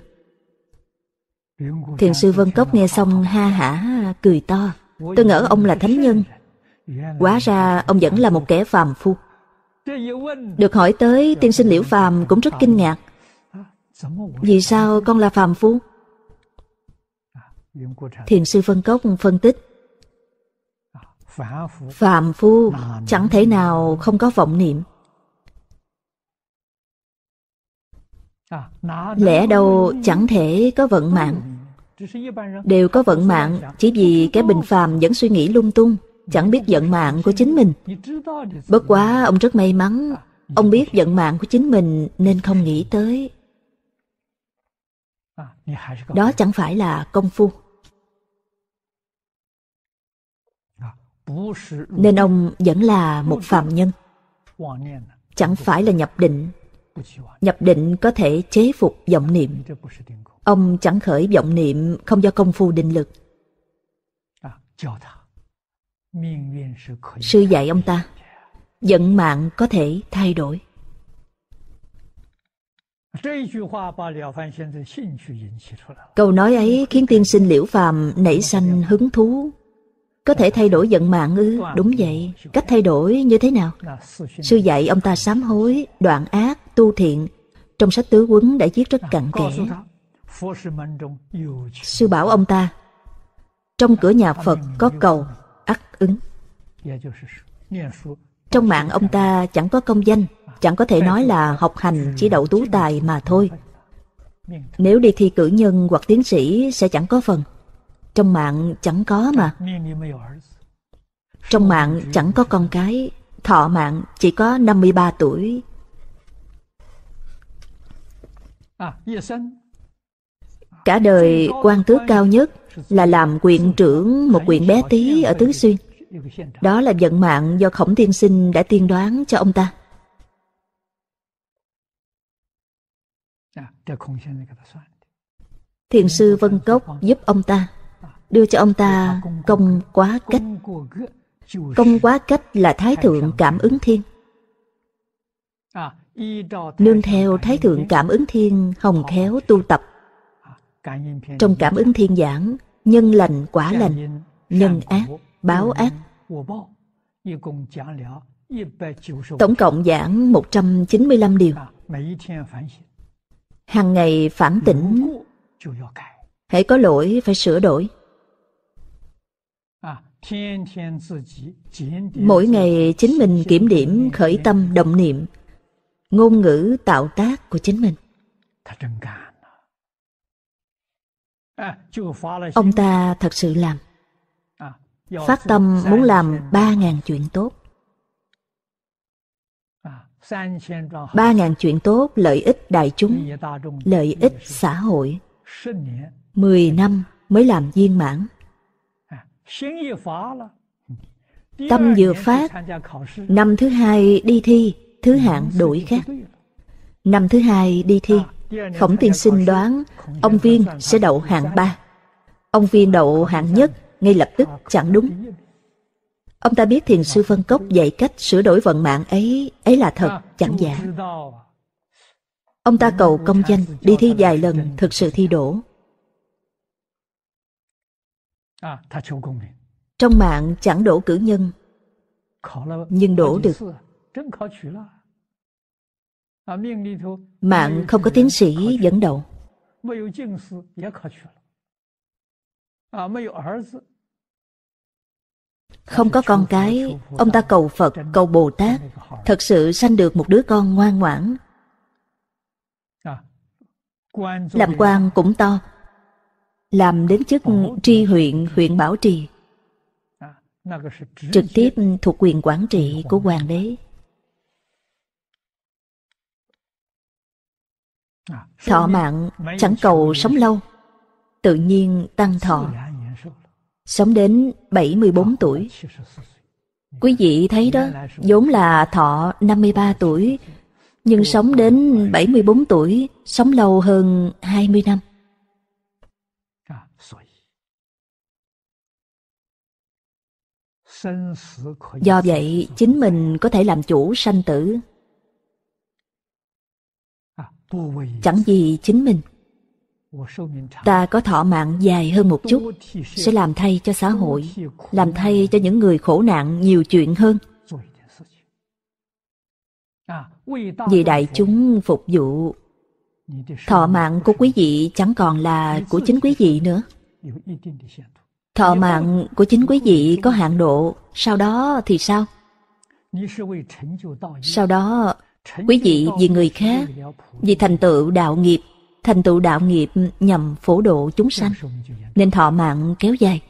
Thiền sư Vân Cốc nghe xong ha hả cười to Tôi ngỡ ông là thánh nhân Quá ra ông vẫn là một kẻ phàm phu Được hỏi tới tiên sinh liễu phàm cũng rất kinh ngạc Vì sao con là phàm phu? Thiền sư Vân Cốc phân tích Phàm phu chẳng thể nào không có vọng niệm À, lẽ đâu chẳng thể có vận ừ. mạng đều có vận mạng chỉ vì cái bình phàm vẫn suy nghĩ lung tung chẳng biết vận mạng của chính mình bất quá ông rất may mắn à, ông biết vận mạng của chính mình nên không nghĩ tới à, đó chẳng phải là công phu nên ông vẫn là một phàm nhân chẳng phải là nhập định nhập định có thể chế phục vọng niệm ông chẳng khởi vọng niệm không do công phu định lực sư dạy ông ta vận mạng có thể thay đổi câu nói ấy khiến tiên sinh liễu phàm nảy sanh hứng thú có thể thay đổi vận mạng ư đúng vậy cách thay đổi như thế nào sư dạy ông ta sám hối đoạn ác tu thiện trong sách tứ quấn đã viết rất cặn kẽ sư bảo ông ta trong cửa nhà phật có cầu ắt ứng trong mạng ông ta chẳng có công danh chẳng có thể nói là học hành chỉ đậu tú tài mà thôi nếu đi thi cử nhân hoặc tiến sĩ sẽ chẳng có phần trong mạng chẳng có mà trong mạng chẳng có con cái thọ mạng chỉ có 53 tuổi À, Cả đời quan tước cao nhất là làm quyện trưởng một quyện bé tí ở Tứ Xuyên. Đó là vận mạng do Khổng Tiên Sinh đã tiên đoán cho ông ta. À, Thiền sư Vân Cốc giúp ông ta, à, đưa cho ông ta công quá cách. Công quá cách là Thái Thượng Cảm ứng Thiên nương theo thái thượng cảm ứng thiên hồng khéo tu tập trong cảm ứng thiên giảng nhân lành quả lành nhân ác báo ác tổng cộng giảng 195 điều hàng ngày phản tỉnh hãy có lỗi phải sửa đổi mỗi ngày chính mình kiểm điểm khởi tâm động niệm ngôn ngữ tạo tác của chính mình. À, Ông ta thật sự làm. À, phát tâm muốn làm ba ngàn chuyện tốt. À, ba ngàn chuyện tốt lợi ích đại chúng, lợi ích xã hội. mười năm mới làm viên mãn. Tâm vừa phát, năm thứ hai đi thi, thứ hạng đổi khác. Năm thứ hai đi thi, Khổng tiên sinh đoán ông Viên sẽ đậu hạng ba. Ông Viên đậu hạng nhất ngay lập tức chẳng đúng. Ông ta biết thiền sư Vân Cốc dạy cách sửa đổi vận mạng ấy, ấy là thật, chẳng giả. Ông ta cầu công danh, đi thi vài lần, thực sự thi đổ. Trong mạng chẳng đổ cử nhân, nhưng đổ được Mạng không có tiến sĩ dẫn đầu Không có con cái Ông ta cầu Phật, cầu Bồ Tát Thật sự sanh được một đứa con ngoan ngoãn Làm quan cũng to Làm đến chức tri huyện, huyện bảo trì Trực tiếp thuộc quyền quản trị của hoàng đế Thọ mạng chẳng cầu sống lâu, tự nhiên tăng thọ. Sống đến 74 tuổi. Quý vị thấy đó, vốn là thọ 53 tuổi, nhưng sống đến 74 tuổi, sống lâu hơn 20 năm. À, Do vậy, chính mình có thể làm chủ sanh tử chẳng gì chính mình ta có thọ mạng dài hơn một chút sẽ làm thay cho xã hội làm thay cho những người khổ nạn nhiều chuyện hơn vì đại chúng phục vụ thọ mạng của quý vị chẳng còn là của chính quý vị nữa thọ mạng của chính quý vị có hạn độ sau đó thì sao sau đó Quý vị vì người khác, vì thành tựu đạo nghiệp, thành tựu đạo nghiệp nhằm phổ độ chúng sanh, nên thọ mạng kéo dài.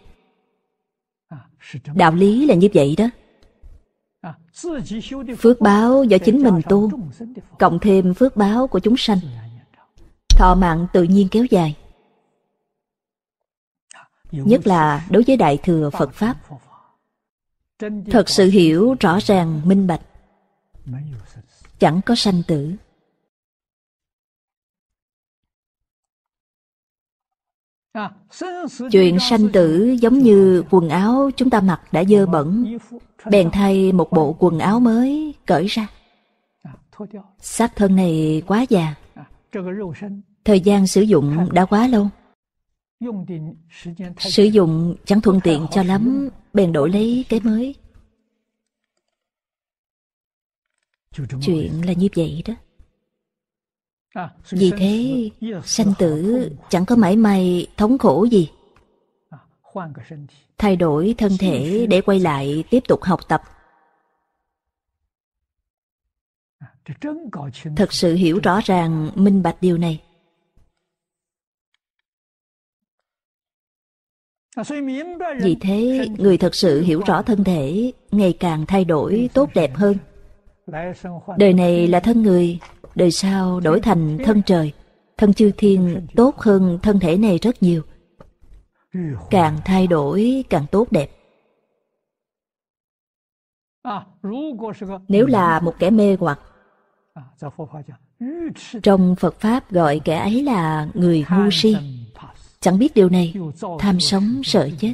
Đạo lý là như vậy đó. Phước báo do chính mình tu, cộng thêm phước báo của chúng sanh. Thọ mạng tự nhiên kéo dài. Nhất là đối với Đại Thừa Phật Pháp. Thật sự hiểu rõ ràng minh bạch chẳng có sanh tử. Chuyện sanh tử giống như quần áo chúng ta mặc đã dơ bẩn, bèn thay một bộ quần áo mới cởi ra. Xác thân này quá già, thời gian sử dụng đã quá lâu. Sử dụng chẳng thuận tiện cho lắm, bèn đổi lấy cái mới. Chuyện là như vậy đó à, Vì thế Sanh tử chẳng có mãi may thống khổ gì à, Thay đổi thân thể để quay lại tiếp tục học tập à, Thật sự hiểu rõ ràng minh bạch điều này Vì thế, người thật sự hiểu rõ thân thể ngày càng thay đổi tốt đẹp hơn. Đời này là thân người, đời sau đổi thành thân trời. Thân chư thiên tốt hơn thân thể này rất nhiều. Càng thay đổi càng tốt đẹp. Nếu là một kẻ mê hoặc, trong Phật Pháp gọi kẻ ấy là người ngu si. Chẳng biết điều này, tham sống sợ chết.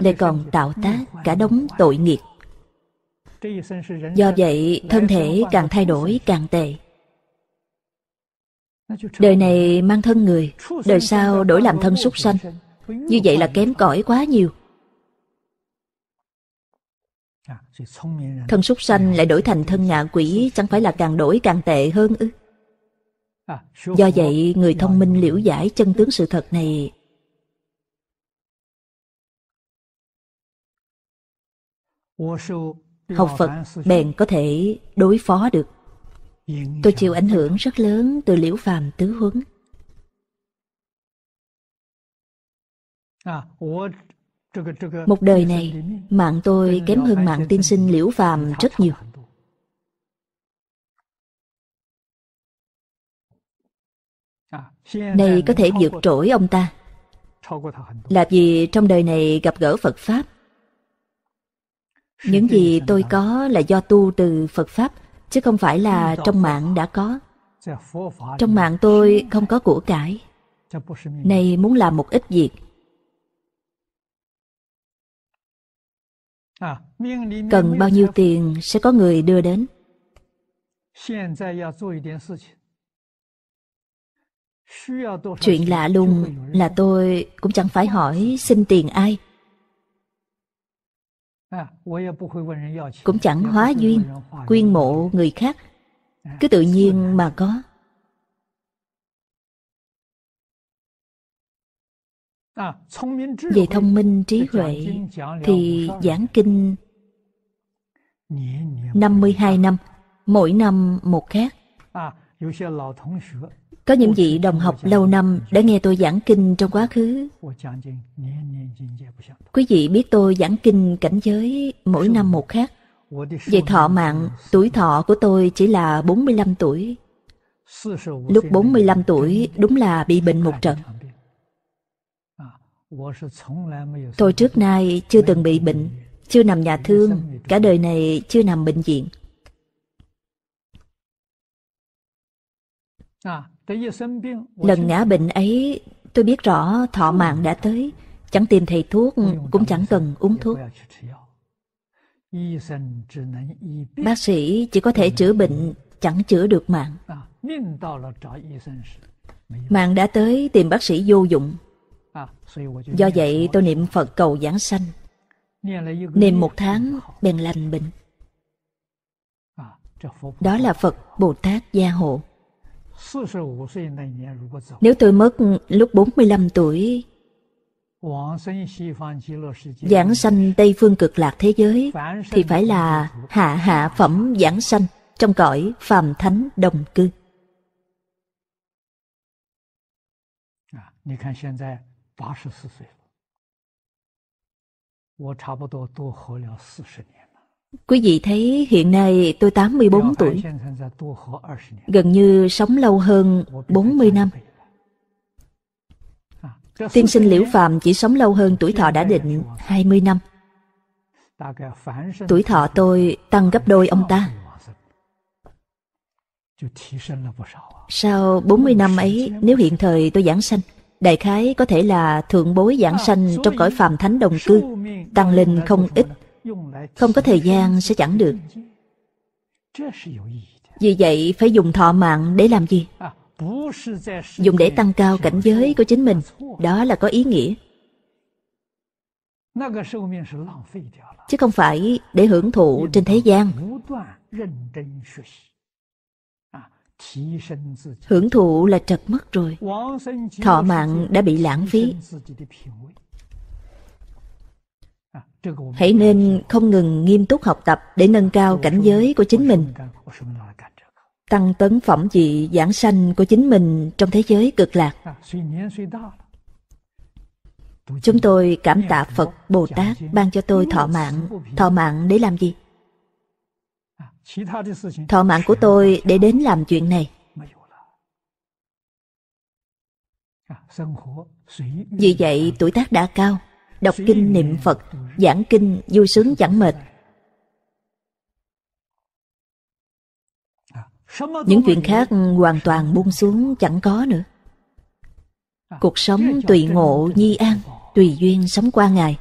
lại còn tạo tác cả đống tội nghiệp. Do vậy, thân thể càng thay đổi càng tệ. Đời này mang thân người, đời sau đổi làm thân súc sanh. Như vậy là kém cỏi quá nhiều. Thân súc sanh lại đổi thành thân ngạ quỷ chẳng phải là càng đổi càng tệ hơn ư? Do vậy, người thông minh liễu giải chân tướng sự thật này học Phật bèn có thể đối phó được. Tôi chịu ảnh hưởng rất lớn từ liễu phàm tứ huấn. Một đời này, mạng tôi kém hơn mạng tiên sinh liễu phàm rất nhiều. Này có thể vượt trỗi ông ta. Là vì trong đời này gặp gỡ Phật Pháp, những gì tôi có là do tu từ Phật Pháp, chứ không phải là trong mạng đã có. Trong mạng tôi không có của cải. Này muốn làm một ít việc. À, Cần bao nhiêu tiền sẽ có người đưa đến. Chuyện lạ lùng là tôi cũng chẳng phải hỏi xin tiền ai cũng chẳng hóa duyên quyên mộ người khác cứ tự nhiên mà có về thông minh trí huệ thì giảng kinh 52 năm mỗi năm một khác có những vị đồng học lâu năm đã nghe tôi giảng kinh trong quá khứ. Quý vị biết tôi giảng kinh cảnh giới mỗi năm một khác. Về thọ mạng, tuổi thọ của tôi chỉ là 45 tuổi. Lúc 45 tuổi đúng là bị bệnh một trận. Tôi trước nay chưa từng bị bệnh, chưa nằm nhà thương, cả đời này chưa nằm bệnh viện. Lần ngã bệnh ấy, tôi biết rõ thọ mạng đã tới. Chẳng tìm thầy thuốc, cũng chẳng cần uống thuốc. Bác sĩ chỉ có thể chữa bệnh, chẳng chữa được mạng. Mạng đã tới tìm bác sĩ vô dụng. Do vậy tôi niệm Phật cầu giảng sanh. Niệm một tháng bèn lành bệnh. Đó là Phật Bồ Tát Gia Hộ. Nếu tôi mất lúc 45 tuổi, giảng sanh Tây Phương cực lạc thế giới thì phải là hạ hạ phẩm giảng sanh trong cõi phàm thánh đồng cư. Tôi Quý vị thấy hiện nay tôi 84 tuổi, gần như sống lâu hơn 40 năm. À, Tiên sinh Liễu Phạm chỉ sống lâu hơn tuổi thọ đã định 20 năm. Tuổi thọ tôi tăng gấp đôi ông ta. Sau 40 năm ấy, nếu hiện thời tôi giảng sanh, đại khái có thể là thượng bối giảng à, sanh trong cõi phàm thánh đồng cư, tăng lên không ít không có thời gian sẽ chẳng được Vì vậy phải dùng thọ mạng để làm gì? Dùng để tăng cao cảnh giới của chính mình Đó là có ý nghĩa Chứ không phải để hưởng thụ trên thế gian Hưởng thụ là trật mất rồi Thọ mạng đã bị lãng phí hãy nên không ngừng nghiêm túc học tập để nâng cao cảnh giới của chính mình tăng tấn phẩm vị giảng sanh của chính mình trong thế giới cực lạc chúng tôi cảm tạ phật bồ tát ban cho tôi thọ mạng thọ mạng để làm gì thọ mạng của tôi để đến làm chuyện này vì vậy tuổi tác đã cao đọc kinh niệm Phật, giảng kinh vui sướng chẳng mệt. Những chuyện khác hoàn toàn buông xuống chẳng có nữa. Cuộc sống tùy ngộ nhi an, tùy duyên sống qua ngày.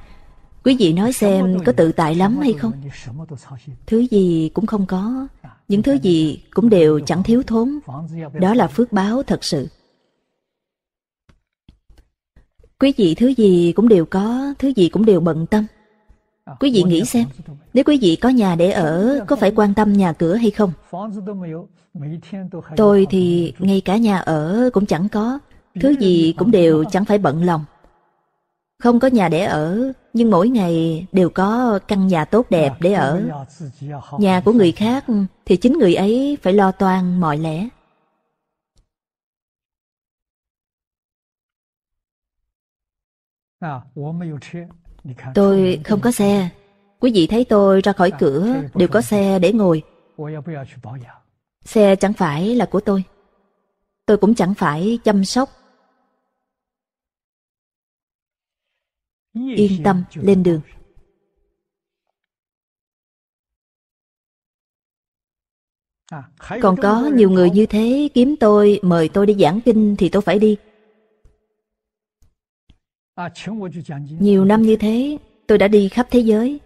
Quý vị nói xem có tự tại lắm hay không? Thứ gì cũng không có, những thứ gì cũng đều chẳng thiếu thốn. Đó là phước báo thật sự. Quý vị thứ gì cũng đều có, thứ gì cũng đều bận tâm. À, quý vị nghĩ xem, nếu quý vị có nhà để ở, có phải quan tâm nhà cửa hay không? Tôi thì ngay cả nhà ở cũng chẳng có, thứ gì cũng đều chẳng phải bận lòng. Không có nhà để ở, nhưng mỗi ngày đều có căn nhà tốt đẹp để ở. Nhà của người khác thì chính người ấy phải lo toan mọi lẽ. Tôi không có xe. Quý vị thấy tôi ra khỏi cửa đều có xe để ngồi. Xe chẳng phải là của tôi. Tôi cũng chẳng phải chăm sóc. Yên tâm lên đường. Còn có nhiều người như thế kiếm tôi, mời tôi đi giảng kinh thì tôi phải đi. À, Nhiều năm như thế, tôi đã đi khắp thế giới.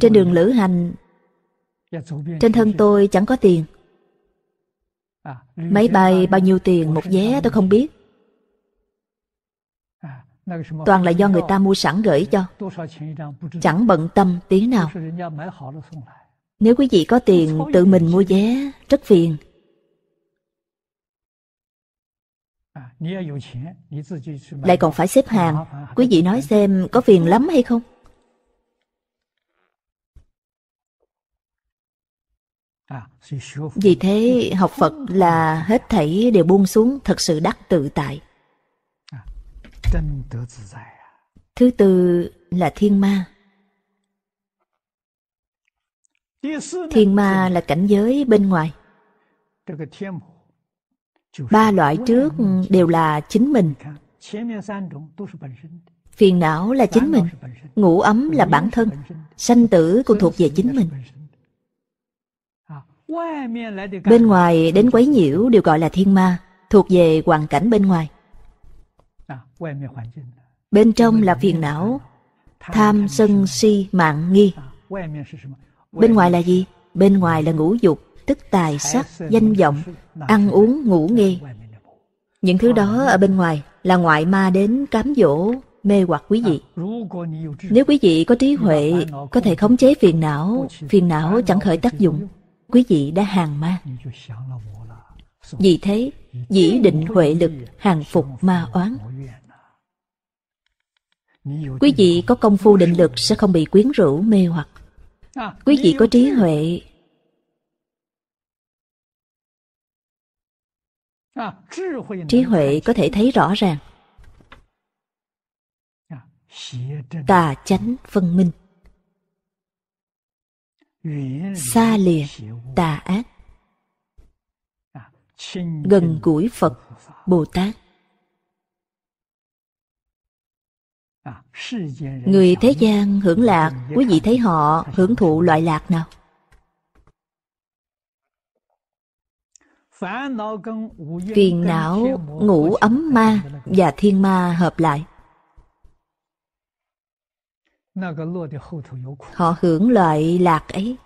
Trên đường lữ hành, trên thân tôi chẳng có tiền. À, Máy bay bao nhiêu tiền một vé tôi không biết. À, Toàn là do người ta mua sẵn gửi cho. Chẳng bận tâm tí nào. Nếu quý vị có tiền tự mình mua vé, rất phiền. Lại còn phải xếp hàng Quý vị nói xem có phiền lắm hay không Vì thế học Phật là hết thảy đều buông xuống Thật sự đắc tự tại Thứ tư là thiên ma Thiên ma là cảnh giới bên ngoài ba loại trước đều là chính mình phiền não là chính mình ngủ ấm là bản thân sanh tử cũng thuộc về chính mình bên ngoài đến quấy nhiễu đều gọi là thiên ma thuộc về hoàn cảnh bên ngoài bên trong là phiền não tham sân si mạng nghi bên ngoài là gì bên ngoài là ngũ dục tức tài sắc, danh vọng, ăn uống, ngủ nghê. Những thứ đó ở bên ngoài là ngoại ma đến cám dỗ, mê hoặc quý vị. Nếu quý vị có trí huệ, có thể khống chế phiền não, phiền não chẳng khởi tác dụng, quý vị đã hàng ma. Vì thế, dĩ định huệ lực hàng phục ma oán. Quý vị có công phu định lực sẽ không bị quyến rũ mê hoặc. Quý vị có trí huệ trí huệ có thể thấy rõ ràng tà chánh phân minh xa lìa tà ác à, gần gũi phật bồ tát người thế gian hưởng lạc quý vị thấy họ hưởng thụ loại lạc nào Phiền não, ngủ ấm ma và thiên ma hợp lại. Họ hưởng loại lạc ấy.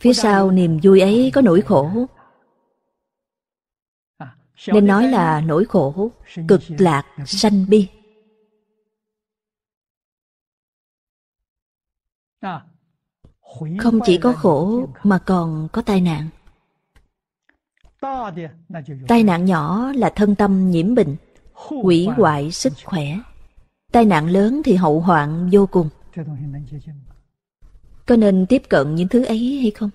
Phía sau niềm vui ấy có nỗi khổ. Nên nói là nỗi khổ, cực lạc, sanh bi. À, không chỉ có khổ mà còn có tai nạn tai nạn nhỏ là thân tâm nhiễm bệnh hủy hoại sức khỏe tai nạn lớn thì hậu hoạn vô cùng có nên tiếp cận những thứ ấy hay không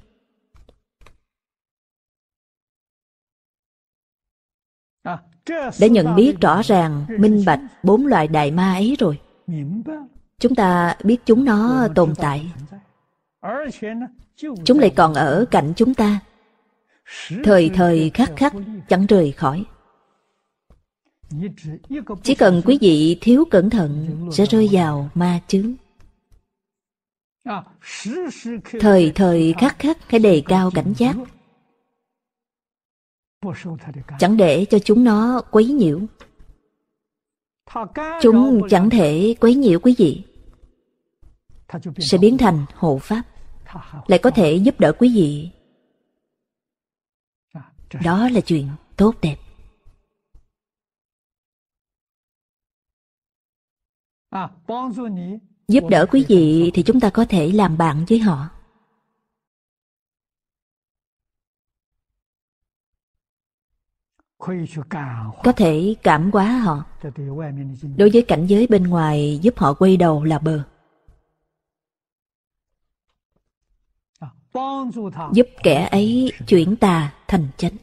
đã nhận biết rõ ràng minh bạch bốn loại đại ma ấy rồi chúng ta biết chúng nó tồn tại Chúng lại còn ở cạnh chúng ta Thời thời khắc khắc chẳng rời khỏi Chỉ cần quý vị thiếu cẩn thận Sẽ rơi vào ma chướng Thời thời khắc khắc hãy đề cao cảnh giác Chẳng để cho chúng nó quấy nhiễu Chúng chẳng thể quấy nhiễu quý vị Sẽ biến thành hộ pháp lại có thể giúp đỡ quý vị đó là chuyện tốt đẹp giúp đỡ quý vị thì chúng ta có thể làm bạn với họ có thể cảm hóa họ đối với cảnh giới bên ngoài giúp họ quay đầu là bờ giúp kẻ ấy chuyển tà thành chánh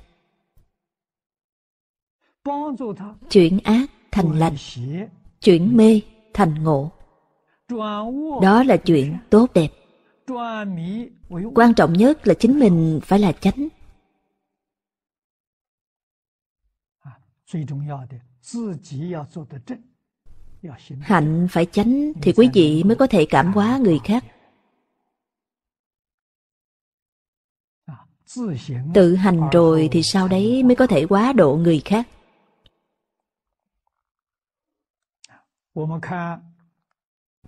chuyển ác thành lành chuyển mê thành ngộ đó là chuyện tốt đẹp quan trọng nhất là chính mình phải là chánh hạnh phải chánh thì quý vị mới có thể cảm hóa người khác Tự hành rồi thì sau đấy mới có thể quá độ người khác.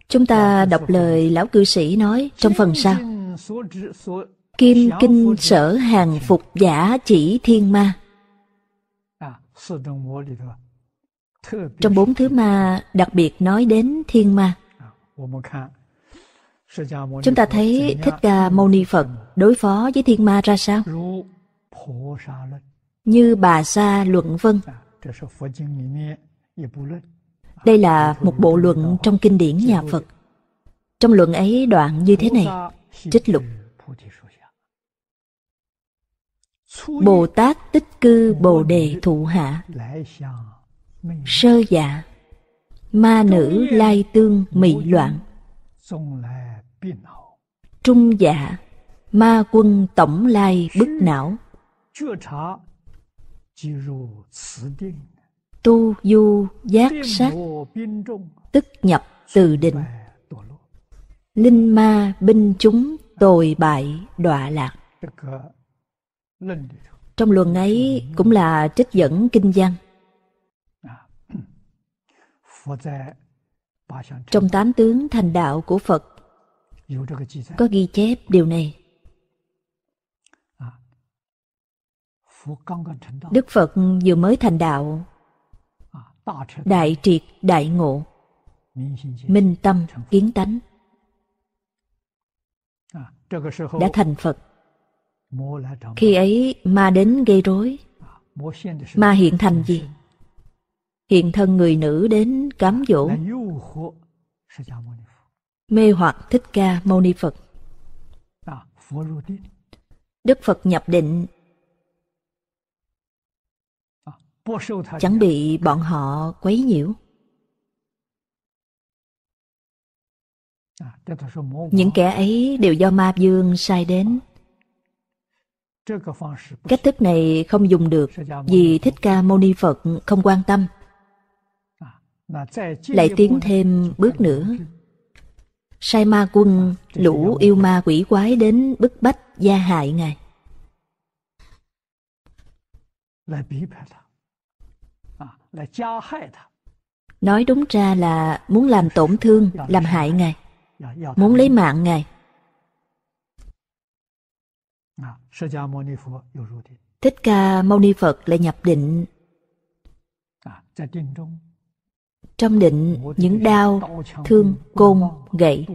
Chúng ta đọc lời lão cư sĩ nói trong phần sau. Kim kinh sở hàng phục giả chỉ thiên ma. Trong bốn thứ ma đặc biệt nói đến thiên ma. Chúng ta thấy Thích Ca à, Mâu Ni Phật đối phó với thiên ma ra sao? Như bà Sa Luận Vân. Dạ, Đây là dạ, một bộ luận trong kinh điển nhà Phật. Trong luận ấy đoạn như thế này, trích lục. Dạ. Bồ Tát tích cư Bồ Đề thụ hạ Sơ dạ Ma nữ lai tương mị loạn Trung dạ, ma quân tổng lai bức não. Tu du giác sát, tức nhập từ định. Linh ma binh chúng tồi bại đọa lạc. Ờ, Trong luận ấy cũng là trích dẫn kinh văn. À, ừ. Trong tám tướng thành đạo của Phật có ghi chép điều này. À, Đức Phật vừa mới thành đạo, à, đại triệt đại ngộ, minh tâm kiến tánh, đã thành Phật. Khi ấy ma đến gây rối, à, ma hiện thành gì? Hiện thân người nữ đến cám dỗ mê hoặc Thích Ca Mâu Ni Phật. Dạ, Đức Phật nhập định dạ, chẳng bị bọn họ quấy nhiễu. Dạ, Những kẻ ấy đều do ma dương sai đến. Cách thức này không dùng được vì Thích Ca Mâu Ni Phật không quan tâm. Lại tiến thêm bước nữa sai ma quân lũ yêu ma quỷ quái đến bức bách gia hại ngài à, nói đúng ra là muốn làm tổn thương dạ, dạ. làm hại ngài dạ, muốn lấy mạng ngài à, thích ca mâu ni phật lại nhập định à, trong định những đao, thương, côn, gậy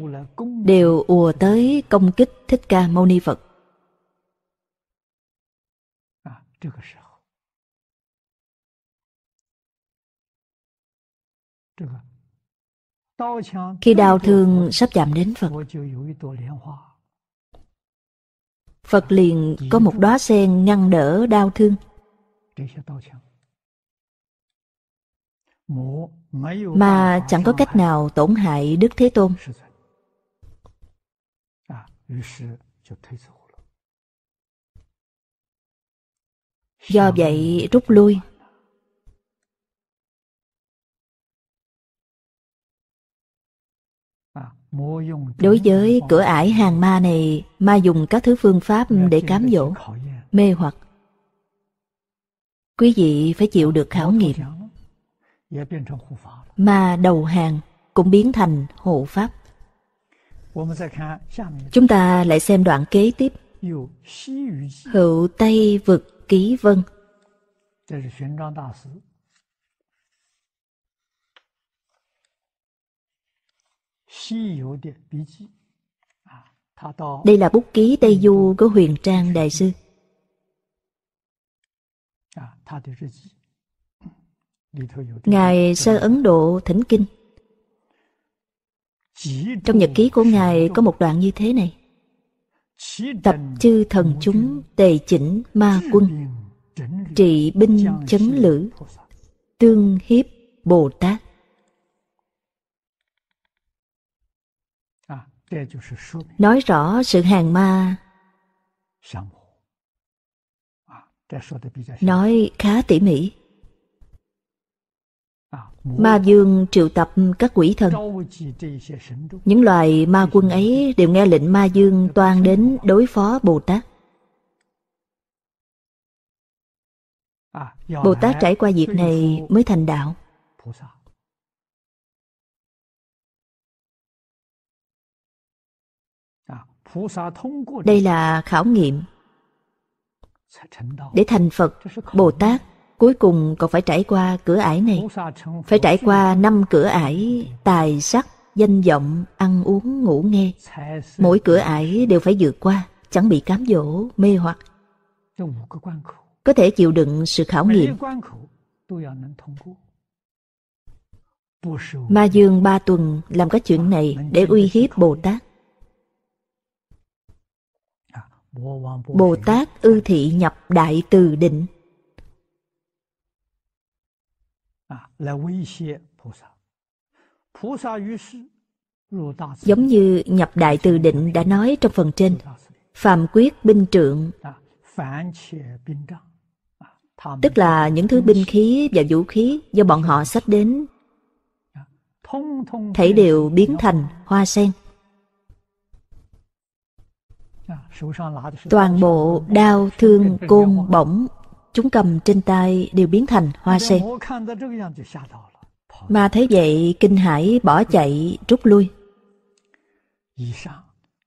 đều ùa tới công kích Thích Ca Mâu Ni Phật. Khi đau thương sắp chạm đến Phật, Phật liền có một đóa sen ngăn đỡ đau thương mà chẳng có cách nào tổn hại Đức Thế Tôn. Do vậy rút lui. Đối với cửa ải hàng ma này, ma dùng các thứ phương pháp để cám dỗ, mê hoặc. Quý vị phải chịu được khảo nghiệm mà đầu hàng cũng biến thành hộ pháp. Chúng ta lại xem đoạn kế tiếp. Hữu Tây vực ký vân. Đây là bút ký Tây Du của Huyền Trang Đại Sư. Ngài sơ Ấn Độ thỉnh kinh. Trong nhật ký của Ngài có một đoạn như thế này. Tập chư thần chúng tề chỉnh ma quân, trị binh chấn lữ, tương hiếp Bồ Tát. À, Nói rõ sự hàng ma à, Nói khá tỉ mỉ Ma Dương triệu tập các quỷ thần Những loài ma quân ấy đều nghe lệnh Ma Dương toan đến đối phó Bồ Tát à, Bồ Tát trải qua việc này mới thành đạo Đây là khảo nghiệm Để thành Phật, Bồ Tát Cuối cùng còn phải trải qua cửa ải này Phải trải qua năm cửa ải Tài sắc, danh vọng, ăn uống, ngủ nghe Mỗi cửa ải đều phải vượt qua Chẳng bị cám dỗ, mê hoặc Có thể chịu đựng sự khảo nghiệm Ma Dương ba tuần làm các chuyện này để uy hiếp Bồ Tát Bồ Tát ư thị nhập đại từ định 来威胁菩萨。菩萨于是 giống như nhập đại từ định đã nói trong phần trên, phạm quyết binh trượng, à, tức là những thứ binh khí và vũ khí do bọn họ sách đến, thể à, đều biến thành hoa sen. Toàn bộ đau thương, côn, bổng chúng cầm trên tay đều biến thành hoa sen. Ma thấy vậy kinh hãi bỏ chạy rút lui.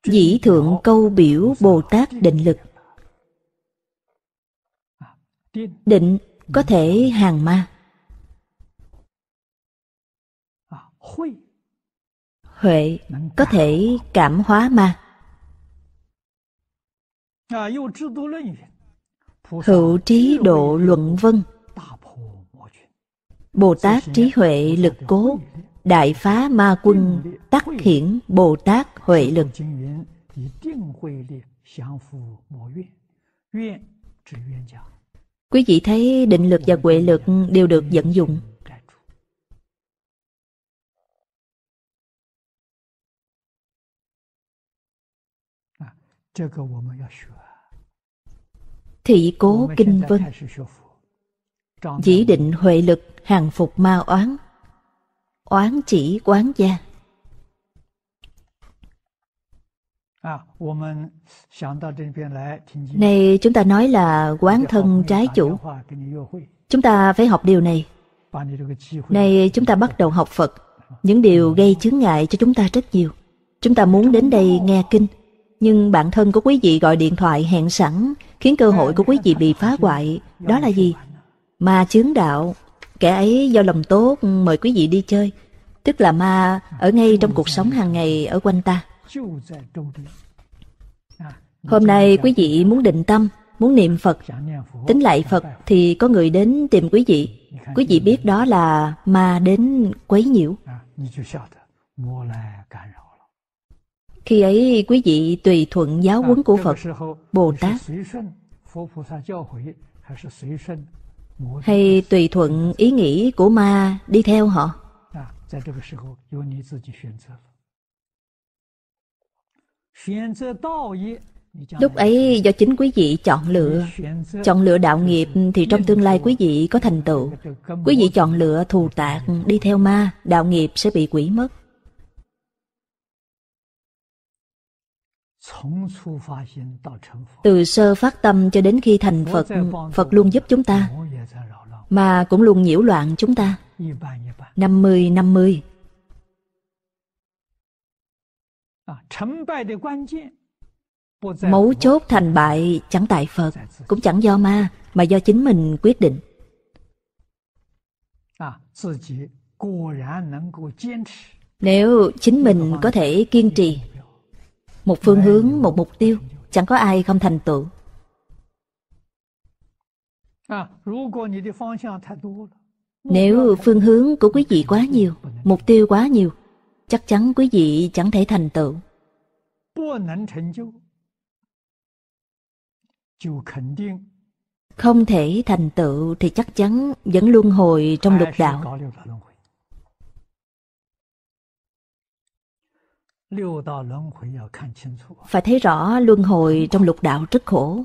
Dĩ thượng câu biểu Bồ Tát định lực à, Định có thể hàng ma à, Huệ có thể cảm hóa ma à, hữu trí độ luận vân bồ tát trí huệ lực cố đại phá ma quân tắc hiển bồ tát huệ lực quý vị thấy định lực và huệ lực đều được vận dụng à, thị cố kinh vân dĩ định huệ lực hàng phục ma oán oán chỉ quán gia này chúng ta nói là quán thân trái chủ chúng ta phải học điều này này chúng ta bắt đầu học phật những điều gây chướng ngại cho chúng ta rất nhiều chúng ta muốn đến đây nghe kinh nhưng bạn thân của quý vị gọi điện thoại hẹn sẵn, khiến cơ hội của quý vị bị phá hoại. Đó là gì? Ma chướng đạo. Kẻ ấy do lòng tốt mời quý vị đi chơi. Tức là ma ở ngay trong cuộc sống hàng ngày ở quanh ta. Hôm nay quý vị muốn định tâm, muốn niệm Phật, tính lại Phật thì có người đến tìm quý vị. Quý vị biết đó là ma đến quấy nhiễu. Khi ấy quý vị tùy thuận giáo huấn của Phật, Bồ Tát, hay tùy thuận ý nghĩ của ma đi theo họ. Lúc ấy do chính quý vị chọn lựa Chọn lựa đạo nghiệp thì trong tương lai quý vị có thành tựu Quý vị chọn lựa thù tạc đi theo ma Đạo nghiệp sẽ bị quỷ mất Từ sơ phát tâm cho đến khi thành Phật, Phật luôn giúp chúng ta, mà cũng luôn nhiễu loạn chúng ta. năm mươi năm mươi, à, Mấu chốt thành bại chẳng tại Phật, cũng chẳng do ma, mà do chính mình quyết định. À, Nếu chính mình có thể kiên trì một phương hướng, một mục tiêu, chẳng có ai không thành tựu. Nếu phương hướng của quý vị quá nhiều, mục tiêu quá nhiều, chắc chắn quý vị chẳng thể thành tựu. Không thể thành tựu thì chắc chắn vẫn luân hồi trong lục đạo. Phải thấy rõ luân hồi trong lục đạo rất khổ.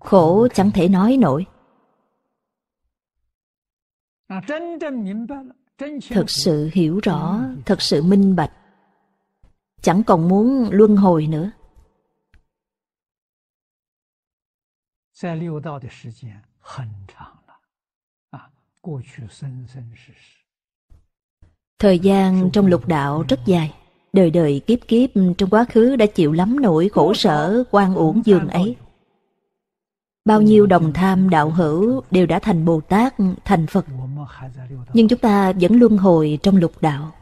Khổ chẳng thể nói nổi. À, thật sự hiểu rõ, thật sự minh bạch. Chẳng còn muốn luân hồi nữa. Thời gian trong lục đạo rất dài đời đời kiếp kiếp trong quá khứ đã chịu lắm nỗi khổ sở quan uổng giường ấy. Bao nhiêu đồng tham đạo hữu đều đã thành Bồ Tát, thành Phật, nhưng chúng ta vẫn luân hồi trong lục đạo.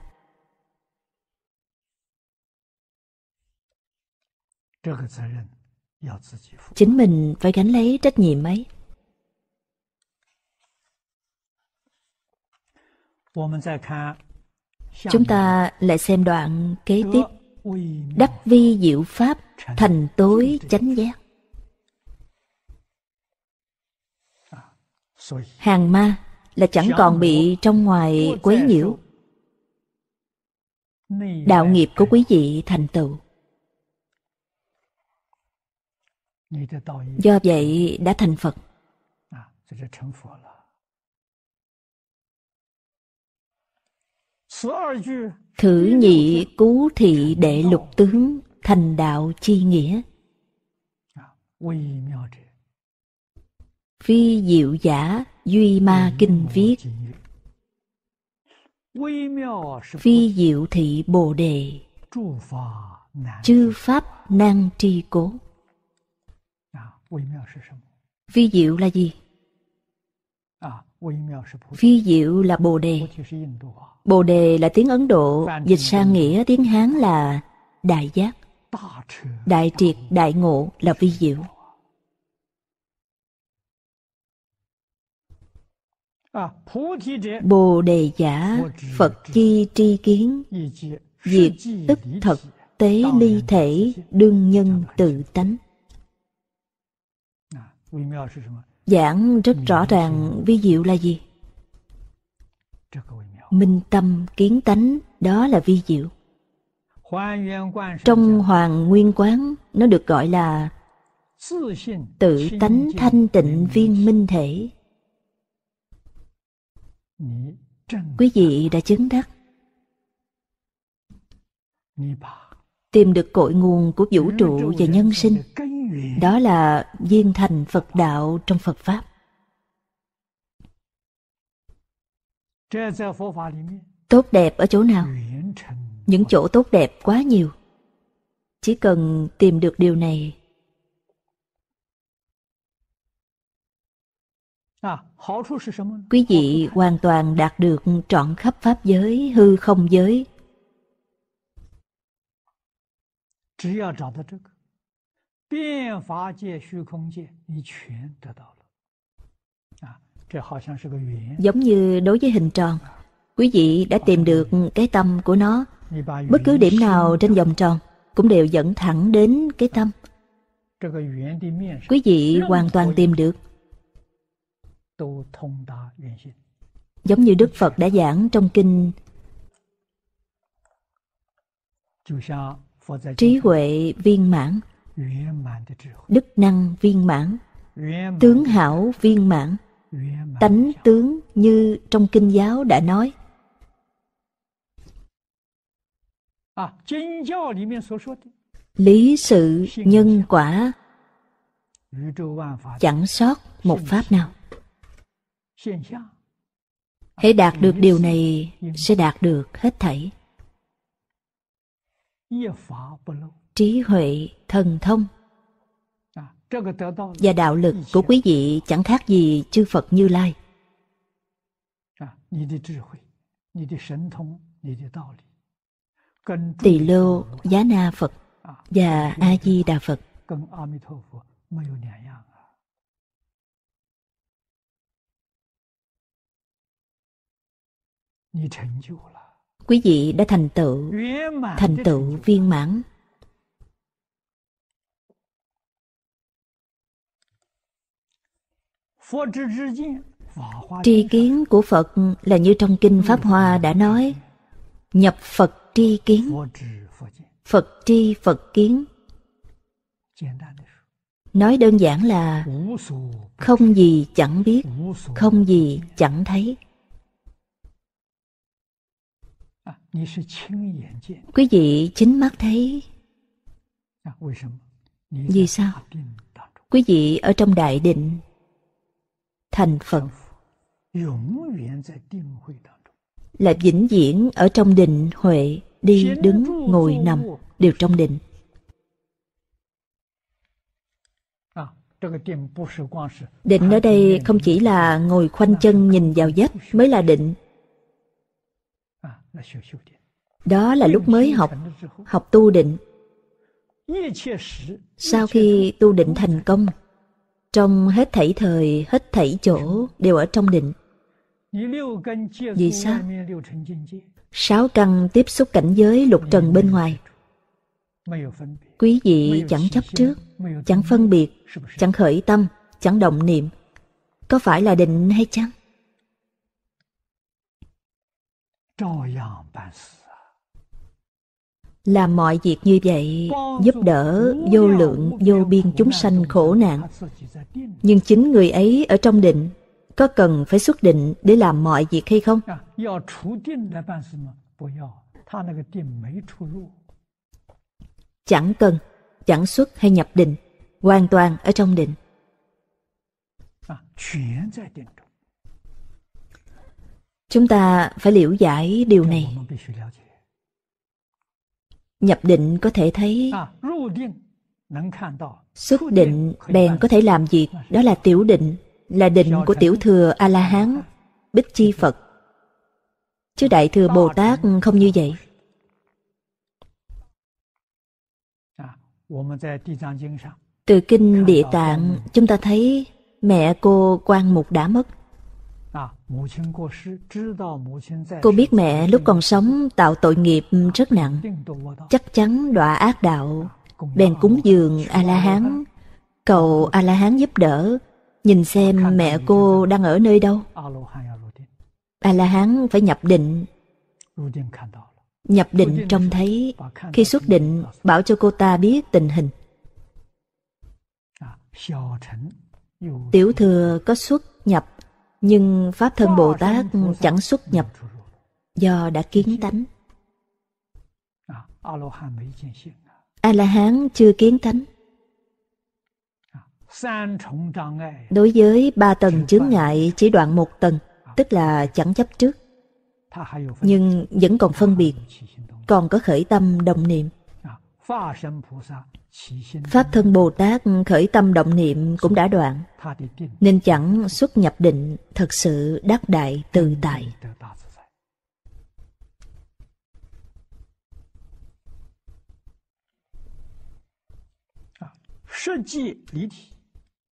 Chính mình phải gánh lấy trách nhiệm ấy. Chúng ta lại xem đoạn kế tiếp. Đắc vi diệu pháp, thành tối chánh giác. Hàng ma là chẳng còn bị trong ngoài quấy nhiễu. Đạo nghiệp của quý vị thành tựu. Do vậy đã thành Phật. Thử nhị cú thị đệ lục tướng thành đạo chi nghĩa à, Phi diệu giả duy ma kinh viết Phi diệu thị bồ đề Chư pháp năng tri cố à, Phi diệu là gì? À, Phi diệu là Bồ Đề. Bồ Đề là tiếng Ấn Độ, dịch sang nghĩa tiếng Hán là Đại Giác. Đại triệt, đại ngộ là vi diệu. À, Bồ đề giả, Phật chi tri kiến, diệt tức thật, tế ly thể, đương nhân tự tánh. À, giảng rất rõ ràng vi diệu là gì minh tâm kiến tánh đó là vi diệu trong hoàng nguyên quán nó được gọi là tự tánh thanh tịnh viên minh thể quý vị đã chứng đắc tìm được cội nguồn của vũ trụ và nhân sinh. Đó là viên thành Phật đạo trong Phật Pháp. Tốt đẹp ở chỗ nào? Những chỗ tốt đẹp quá nhiều. Chỉ cần tìm được điều này. À, Quý vị hoàn toàn đạt được trọn khắp Pháp giới, hư không giới, giống như đối với hình tròn, quý vị đã tìm được cái tâm của nó. Bất cứ điểm nào trên vòng tròn cũng đều dẫn thẳng đến cái tâm. Quý vị hoàn toàn tìm được. Giống như Đức Phật đã giảng trong kinh trí huệ viên mãn đức năng viên mãn tướng hảo viên mãn tánh tướng như trong kinh giáo đã nói lý sự nhân quả chẳng sót một pháp nào hãy đạt được điều này sẽ đạt được hết thảy trí huệ thần thông và đạo lực của quý vị chẳng khác gì chư Phật Như Lai. Tỳ Lô, Giá Na Phật và A-di Đà Phật quý vị đã thành tựu thành tựu viên mãn tri kiến của phật là như trong kinh pháp hoa đã nói nhập phật tri kiến phật tri phật kiến nói đơn giản là không gì chẳng biết không gì chẳng thấy Quý vị chính mắt thấy. Vì sao? Quý vị ở trong đại định thành Phật là vĩnh viễn ở trong định huệ đi đứng ngồi nằm đều trong định định ở đây không chỉ là ngồi khoanh chân nhìn vào vách mới là định đó là lúc mới học, học tu định. Sau khi tu định thành công, trong hết thảy thời, hết thảy chỗ đều ở trong định. Vì sao? Sáu căn tiếp xúc cảnh giới lục trần bên ngoài. Quý vị chẳng chấp trước, chẳng phân biệt, chẳng khởi tâm, chẳng động niệm. Có phải là định hay chăng? Làm mọi việc như vậy giúp đỡ vô lượng vô biên chúng sanh khổ nạn. Nhưng chính người ấy ở trong định có cần phải xuất định để làm mọi việc hay không? Chẳng cần, chẳng xuất hay nhập định, hoàn toàn ở trong định. À, Chúng ta phải liễu giải điều này. Nhập định có thể thấy Xuất định bèn có thể làm việc, đó là tiểu định, là định của tiểu thừa A-la-hán, bích chi Phật. Chứ đại thừa Bồ Tát không như vậy. Từ kinh Địa Tạng, chúng ta thấy mẹ cô quan mục đã mất. Cô biết mẹ lúc còn sống tạo tội nghiệp rất nặng, chắc chắn đọa ác đạo, bèn cúng dường A-la-hán, cầu A-la-hán giúp đỡ, nhìn xem mẹ cô đang ở nơi đâu. A-la-hán phải nhập định. Nhập định trông thấy, khi xuất định bảo cho cô ta biết tình hình. Tiểu thừa có xuất nhập nhưng Pháp Thân Bồ Tát chẳng xuất nhập do đã kiến tánh. À, A-la-hán chưa kiến tánh. À, Đối với ba tầng chướng ngại chỉ đoạn một tầng, à. tức là chẳng chấp trước. Nhưng vẫn còn phân biệt, còn có khởi tâm đồng niệm. Pháp thân Bồ Tát khởi tâm động niệm cũng đã đoạn, nên chẳng xuất nhập định thật sự đắc đại tự tại. À,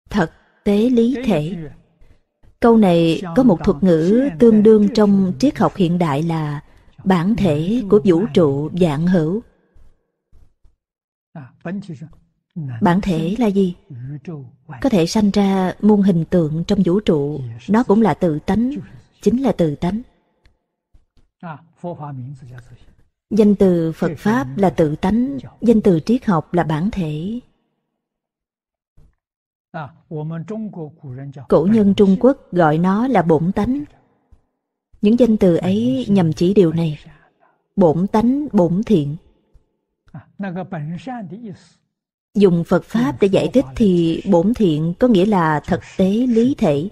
thật tế lý thể Câu này có một thuật ngữ tương đương trong triết học hiện đại là bản thể của vũ trụ dạng hữu À, bản thể là gì? Có thể sanh ra muôn hình tượng trong vũ trụ, nó cũng là tự tánh, chính là tự tánh. À, danh từ Phật Pháp là tự tánh, danh từ triết học là bản thể. À, Cổ nhân Trung Quốc gọi nó là bổn tánh. Những danh từ ấy nhằm chỉ điều này. Bổn tánh, bổn thiện. Dùng Phật Pháp để giải thích thì bổn thiện có nghĩa là thực tế lý thể,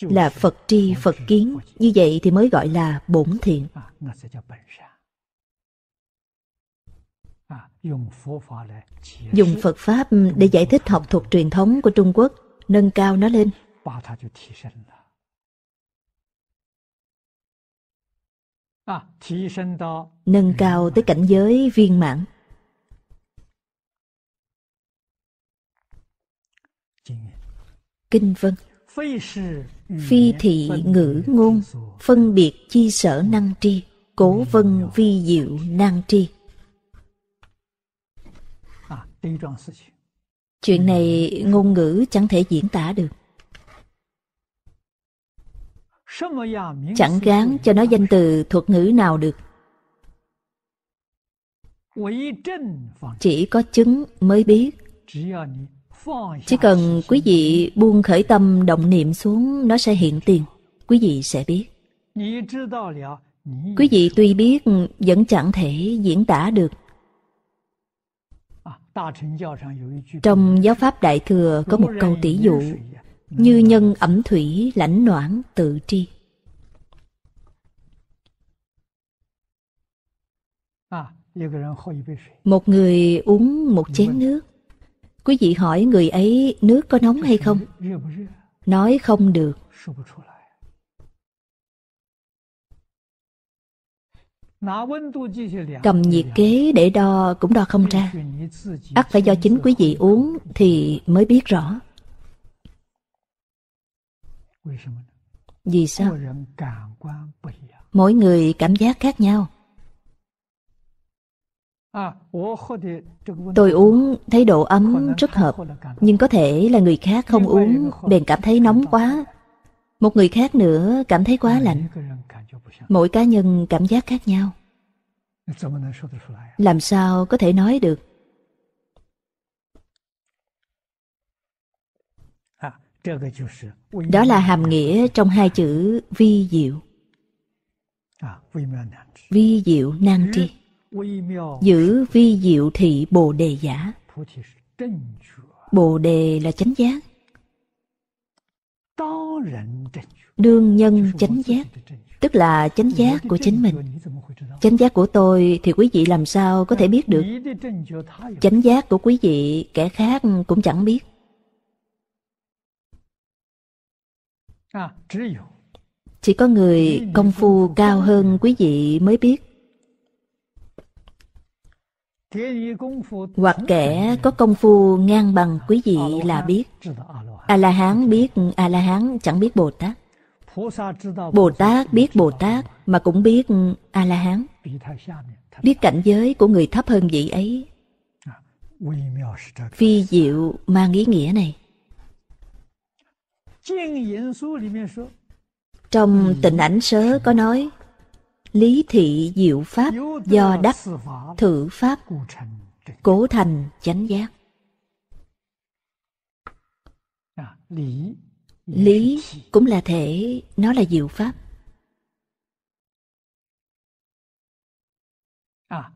là Phật tri, Phật kiến, như vậy thì mới gọi là bổn thiện. À, à, dùng Phật Pháp để giải thích học thuật truyền thống của Trung Quốc, nâng cao nó lên. nâng cao tới cảnh giới viên mãn kinh vân phi thị ngữ ngôn phân biệt chi sở năng tri cố vân vi diệu năng tri à, chuyện này ngôn ngữ chẳng thể diễn tả được chẳng gán cho nó danh từ thuật ngữ nào được chỉ có chứng mới biết chỉ cần quý vị buông khởi tâm động niệm xuống nó sẽ hiện tiền quý vị sẽ biết quý vị tuy biết vẫn chẳng thể diễn tả được trong giáo pháp đại thừa có một câu tỷ dụ như nhân ẩm thủy lãnh noãn tự tri. À, một người uống một chén nước. Quý vị hỏi người ấy nước có nóng hay không? Nói không được. Cầm nhiệt kế để đo cũng đo không ra. ắt phải do chính quý vị uống thì mới biết rõ. Vì sao? Mỗi người cảm giác khác nhau. À, Tôi uống thấy độ ấm rất hợp, nhưng có thể là người khác không uống bèn cảm thấy nóng quá. Một người khác nữa cảm thấy quá lạnh. Mỗi cá nhân cảm giác khác nhau. À? Làm sao có thể nói được? Đó là hàm nghĩa trong hai chữ vi diệu. Vi diệu nan tri. Giữ vi diệu thị Bồ Đề giả. Bồ Đề là chánh giác. Đương nhân chánh giác, tức là chánh giác của chính mình. Chánh giác của tôi thì quý vị làm sao có thể biết được? Chánh giác của quý vị, kẻ khác cũng chẳng biết. À, Chỉ có người công phu cao hơn quý vị mới biết. Hoặc kẻ có công phu ngang bằng quý vị là biết. A-la-hán biết A-la-hán chẳng biết Bồ Tát. Bồ Tát biết Bồ Tát mà cũng biết A-la-hán. Biết cảnh giới của người thấp hơn vị ấy. Phi diệu mang ý nghĩa này. Trong tịnh ảnh sớ có nói Lý thị diệu pháp do đắc thử pháp Cố thành chánh giác à, Lý cũng là thể, nó là diệu pháp à,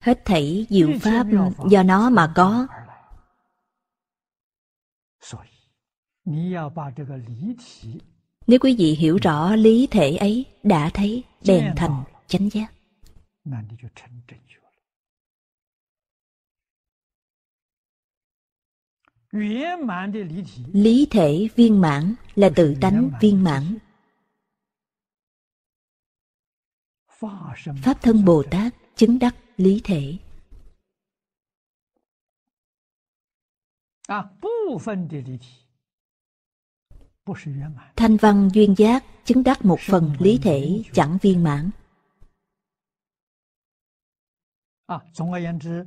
Hết thảy diệu pháp do nó mà có nếu quý vị hiểu rõ lý thể ấy đã thấy đèn thành chánh giác. Lý thể viên mãn là tự tánh viên mãn. Pháp thân Bồ Tát chứng đắc lý thể. À, lý thể. Thanh văn duyên giác chứng đắc một phần lý thể chẳng viên mãn. À,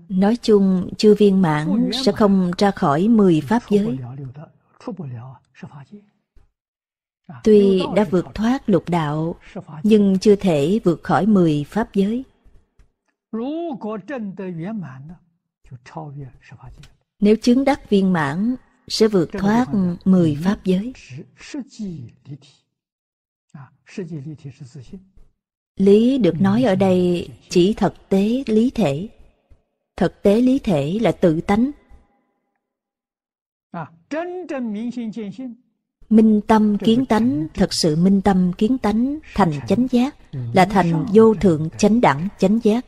Nói chung, chưa viên mãn sẽ không ra khỏi mười pháp giới. À, Tuy đã vượt thoát lục đạo, nhưng chưa thể vượt khỏi mười pháp giới. Nếu chứng đắc viên mãn sẽ vượt thoát mười pháp giới. Lý được nói ở đây chỉ thực tế lý thể. Thực tế lý thể là tự tánh. Minh tâm kiến tánh, thật sự minh tâm kiến tánh, thành chánh giác, là thành vô thượng chánh đẳng chánh giác.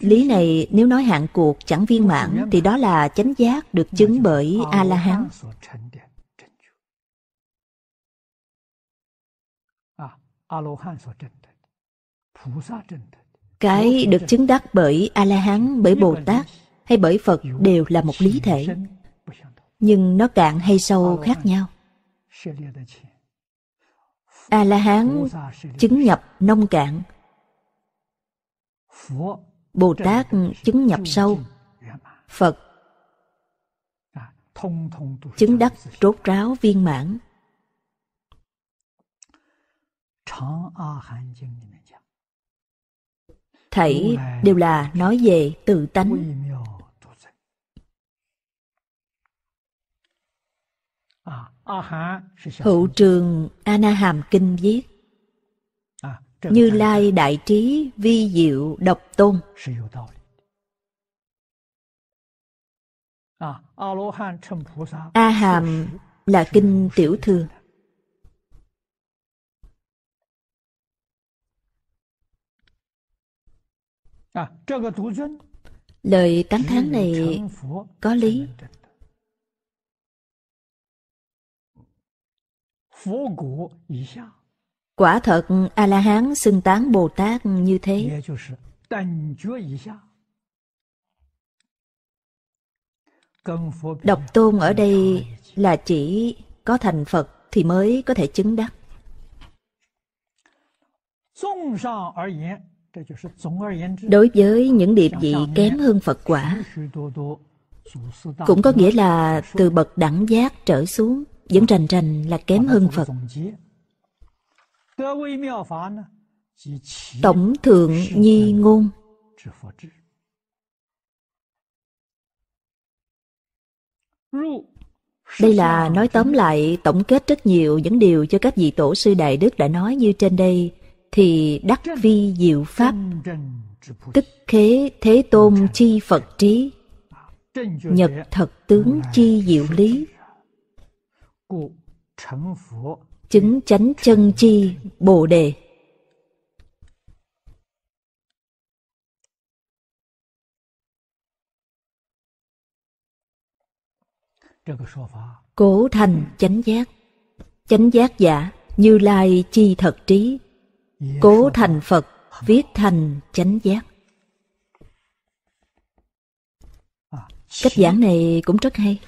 Lý này nếu nói hạn cuộc chẳng viên mãn thì đó là chánh giác được chứng bởi A-la-hán. À, Cái được chứng đắc bởi A-la-hán, bởi Bồ-Tát hay bởi Phật đều là một lý thể. Nhưng nó cạn hay sâu khác nhau. A-la-hán chứng nhập nông cạn, Bồ Tát chứng nhập sâu Phật chứng đắc rốt ráo viên mãn thảy đều là nói về tự tánh hữu trường A Na Hàm kinh viết như Lai Đại Trí Vi Diệu Độc Tôn à, A Hàm là kinh tiểu thừa à, Lời tán tháng này có lý Phổ cổ 以下 Quả thật A-la-hán xưng tán Bồ Tát như thế. Độc tôn ở đây là chỉ có thành Phật thì mới có thể chứng đắc. Đối với những điệp vị kém hơn Phật quả, cũng có nghĩa là từ bậc đẳng giác trở xuống, vẫn rành rành là kém hơn Phật. Tổng Thượng Nhi Ngôn Đây là nói tóm lại tổng kết rất nhiều những điều cho các vị tổ sư Đại Đức đã nói như trên đây thì đắc vi diệu pháp tức khế thế tôn chi phật trí nhật thật tướng chi diệu lý chứng chánh chân chi bồ đề cố thành chánh giác chánh giác giả như lai chi thật trí cố thành phật viết thành chánh giác cách giảng này cũng rất hay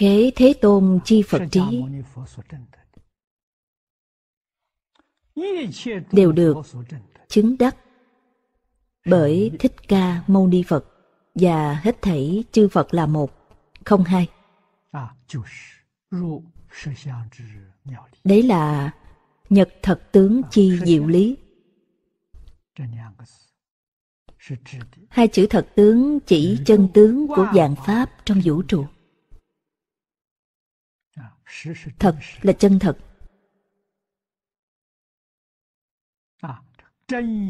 kế Thế Tôn Chi Phật Trí đều được chứng đắc bởi Thích Ca Mâu Ni Phật và hết thảy chư Phật là một, không hai. À, Đấy là nhật thật tướng à, chi diệu lý. Hai chữ thật tướng chỉ chân tướng của dạng Pháp trong vũ trụ thật là chân thật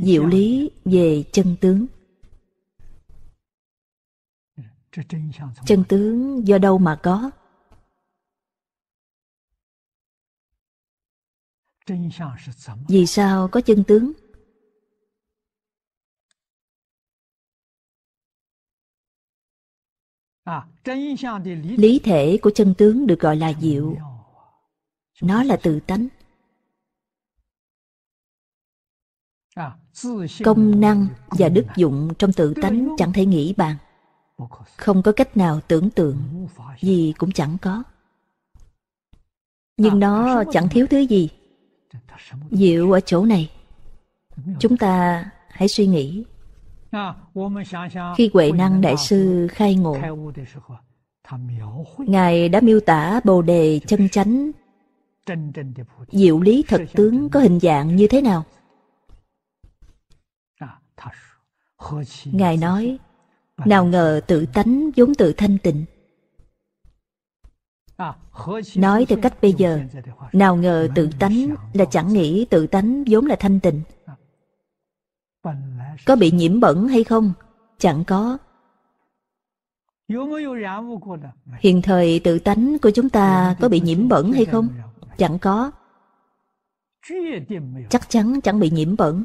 diệu lý về chân tướng chân tướng do đâu mà có vì sao có chân tướng À, lý thể của chân tướng được gọi là diệu nó là tự tánh à, công năng và đức dụng trong tự tánh chẳng thể nghĩ bàn không có cách nào tưởng tượng gì cũng chẳng có nhưng à, nó chẳng thiếu thứ gì diệu ở chỗ này chúng ta hãy suy nghĩ khi Huệ Năng Đại Sư khai ngộ, Ngài đã miêu tả Bồ Đề chân chánh, diệu lý thật tướng có hình dạng như thế nào? À, Ngài nói, nào ngờ tự tánh vốn tự thanh tịnh. À, nói theo cách bây giờ, nào ngờ tự tánh là chẳng nghĩ tự tánh vốn là thanh tịnh. Có bị nhiễm bẩn hay không? Chẳng có. Hiện thời tự tánh của chúng ta có bị nhiễm bẩn hay không? Chẳng có. Chắc chắn chẳng bị nhiễm bẩn.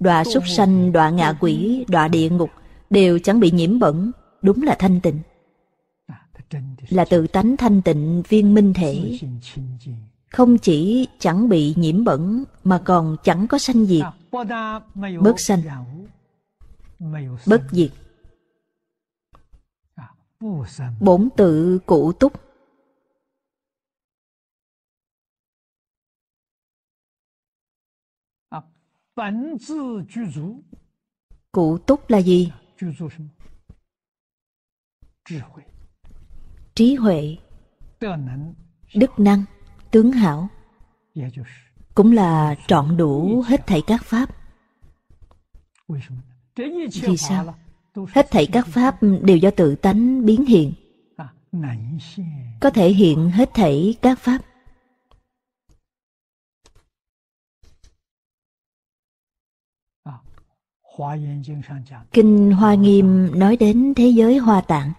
Đọa súc sanh, đọa ngạ quỷ, đọa địa ngục đều chẳng bị nhiễm bẩn, đúng là thanh tịnh. Là tự tánh thanh tịnh viên minh thể không chỉ chẳng bị nhiễm bẩn mà còn chẳng có sanh diệt bớt sanh bất diệt bổn tự cụ túc cụ túc là gì trí huệ đức năng tướng hảo cũng là trọn đủ hết thảy các pháp vì sao hết thảy các pháp đều do tự tánh biến hiện có thể hiện hết thảy các pháp kinh hoa nghiêm nói đến thế giới hoa tạng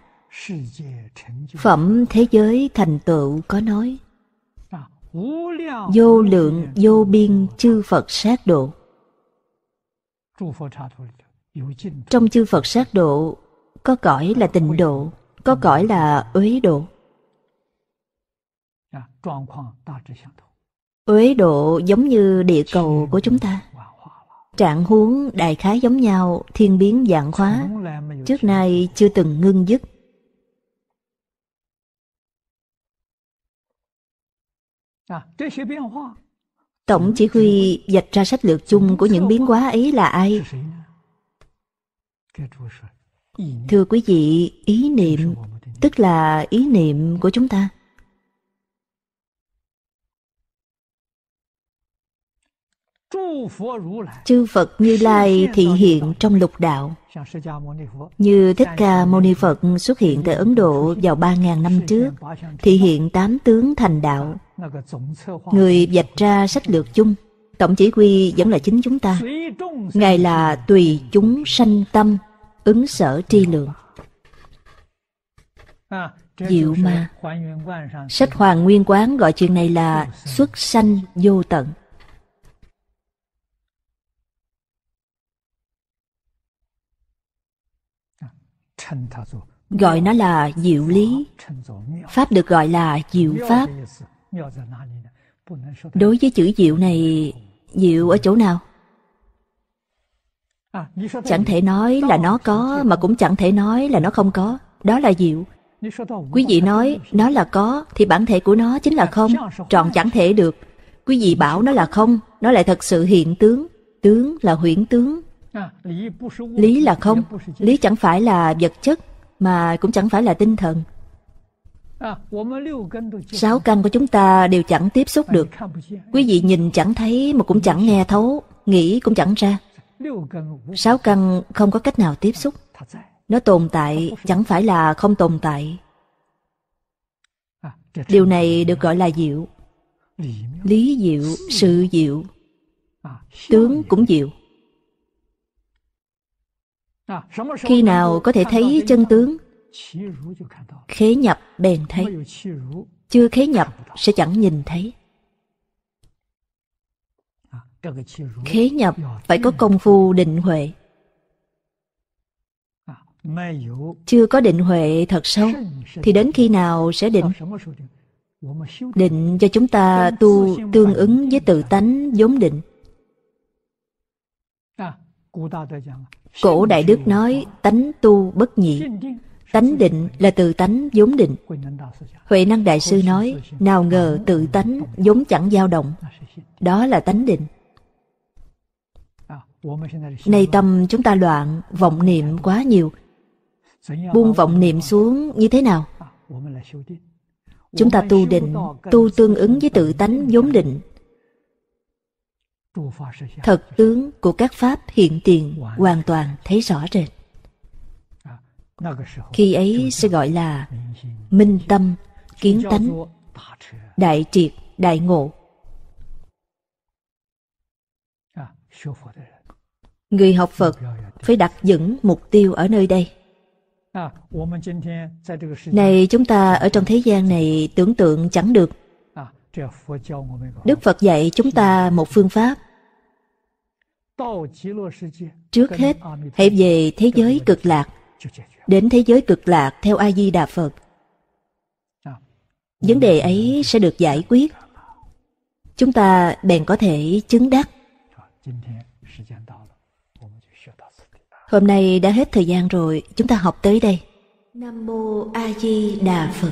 phẩm thế giới thành tựu có nói vô lượng vô biên chư Phật sát độ. Trong chư Phật sát độ, có cõi là tịnh độ, có cõi là uế độ. Uế độ giống như địa cầu của chúng ta. Trạng huống đại khái giống nhau, thiên biến dạng hóa, trước nay chưa từng ngưng dứt. À, Tổng chỉ huy dạch ra sách lược chung của những biến hóa ấy là ai? Thưa quý vị, ý niệm, tức là ý niệm của chúng ta. Chư Phật Như Lai thị hiện trong lục đạo. Như Thích Ca Mâu Ni Phật xuất hiện tại Ấn Độ vào 3.000 năm trước, thì hiện tám tướng thành đạo. Người vạch ra sách lược chung, tổng chỉ huy vẫn là chính chúng ta. Ngài là tùy chúng sanh tâm, ứng sở tri lượng. À, Diệu mà Sách Hoàng Nguyên Quán gọi chuyện này là Xuất sanh vô tận gọi nó là diệu lý pháp được gọi là diệu pháp đối với chữ diệu này diệu ở chỗ nào chẳng thể nói là nó có mà cũng chẳng thể nói là nó không có đó là diệu quý vị nói nó là có thì bản thể của nó chính là không tròn chẳng thể được quý vị bảo nó là không nó lại thật sự hiện tướng tướng là huyễn tướng À, lý là không lý chẳng phải là vật chất mà cũng chẳng phải là tinh thần à, sáu căn của chúng ta đều chẳng tiếp xúc được quý vị nhìn chẳng thấy mà cũng chẳng nghe thấu nghĩ cũng chẳng ra sáu căn không có cách nào tiếp xúc à, nó tồn tại chẳng phải là không tồn tại điều này được gọi là diệu lý diệu sự diệu tướng cũng diệu khi nào có thể thấy chân tướng khế nhập bèn thấy chưa khế nhập sẽ chẳng nhìn thấy khế nhập phải có công phu định huệ chưa có định huệ thật sâu thì đến khi nào sẽ định định cho chúng ta tu tương ứng với tự tánh vốn định Cổ Đại Đức nói tánh tu bất nhị Tánh định là từ tánh vốn định Huệ Năng Đại Sư nói Nào ngờ tự tánh vốn chẳng dao động Đó là tánh định Nay tâm chúng ta loạn Vọng niệm quá nhiều Buông vọng niệm xuống như thế nào? Chúng ta tu định Tu tương ứng với tự tánh vốn định thật tướng của các pháp hiện tiền hoàn toàn thấy rõ rệt khi ấy sẽ gọi là minh tâm kiến tánh đại triệt đại ngộ người học phật phải đặt vững mục tiêu ở nơi đây này chúng ta ở trong thế gian này tưởng tượng chẳng được Đức Phật dạy chúng ta một phương pháp. Trước hết, hãy về thế giới cực lạc. Đến thế giới cực lạc theo A-di-đà Phật. Dạ. Vấn đề ấy sẽ được giải quyết. Chúng ta bèn có thể chứng đắc. Hôm nay đã hết thời gian rồi, chúng ta học tới đây. Nam mô A Di Đà Phật.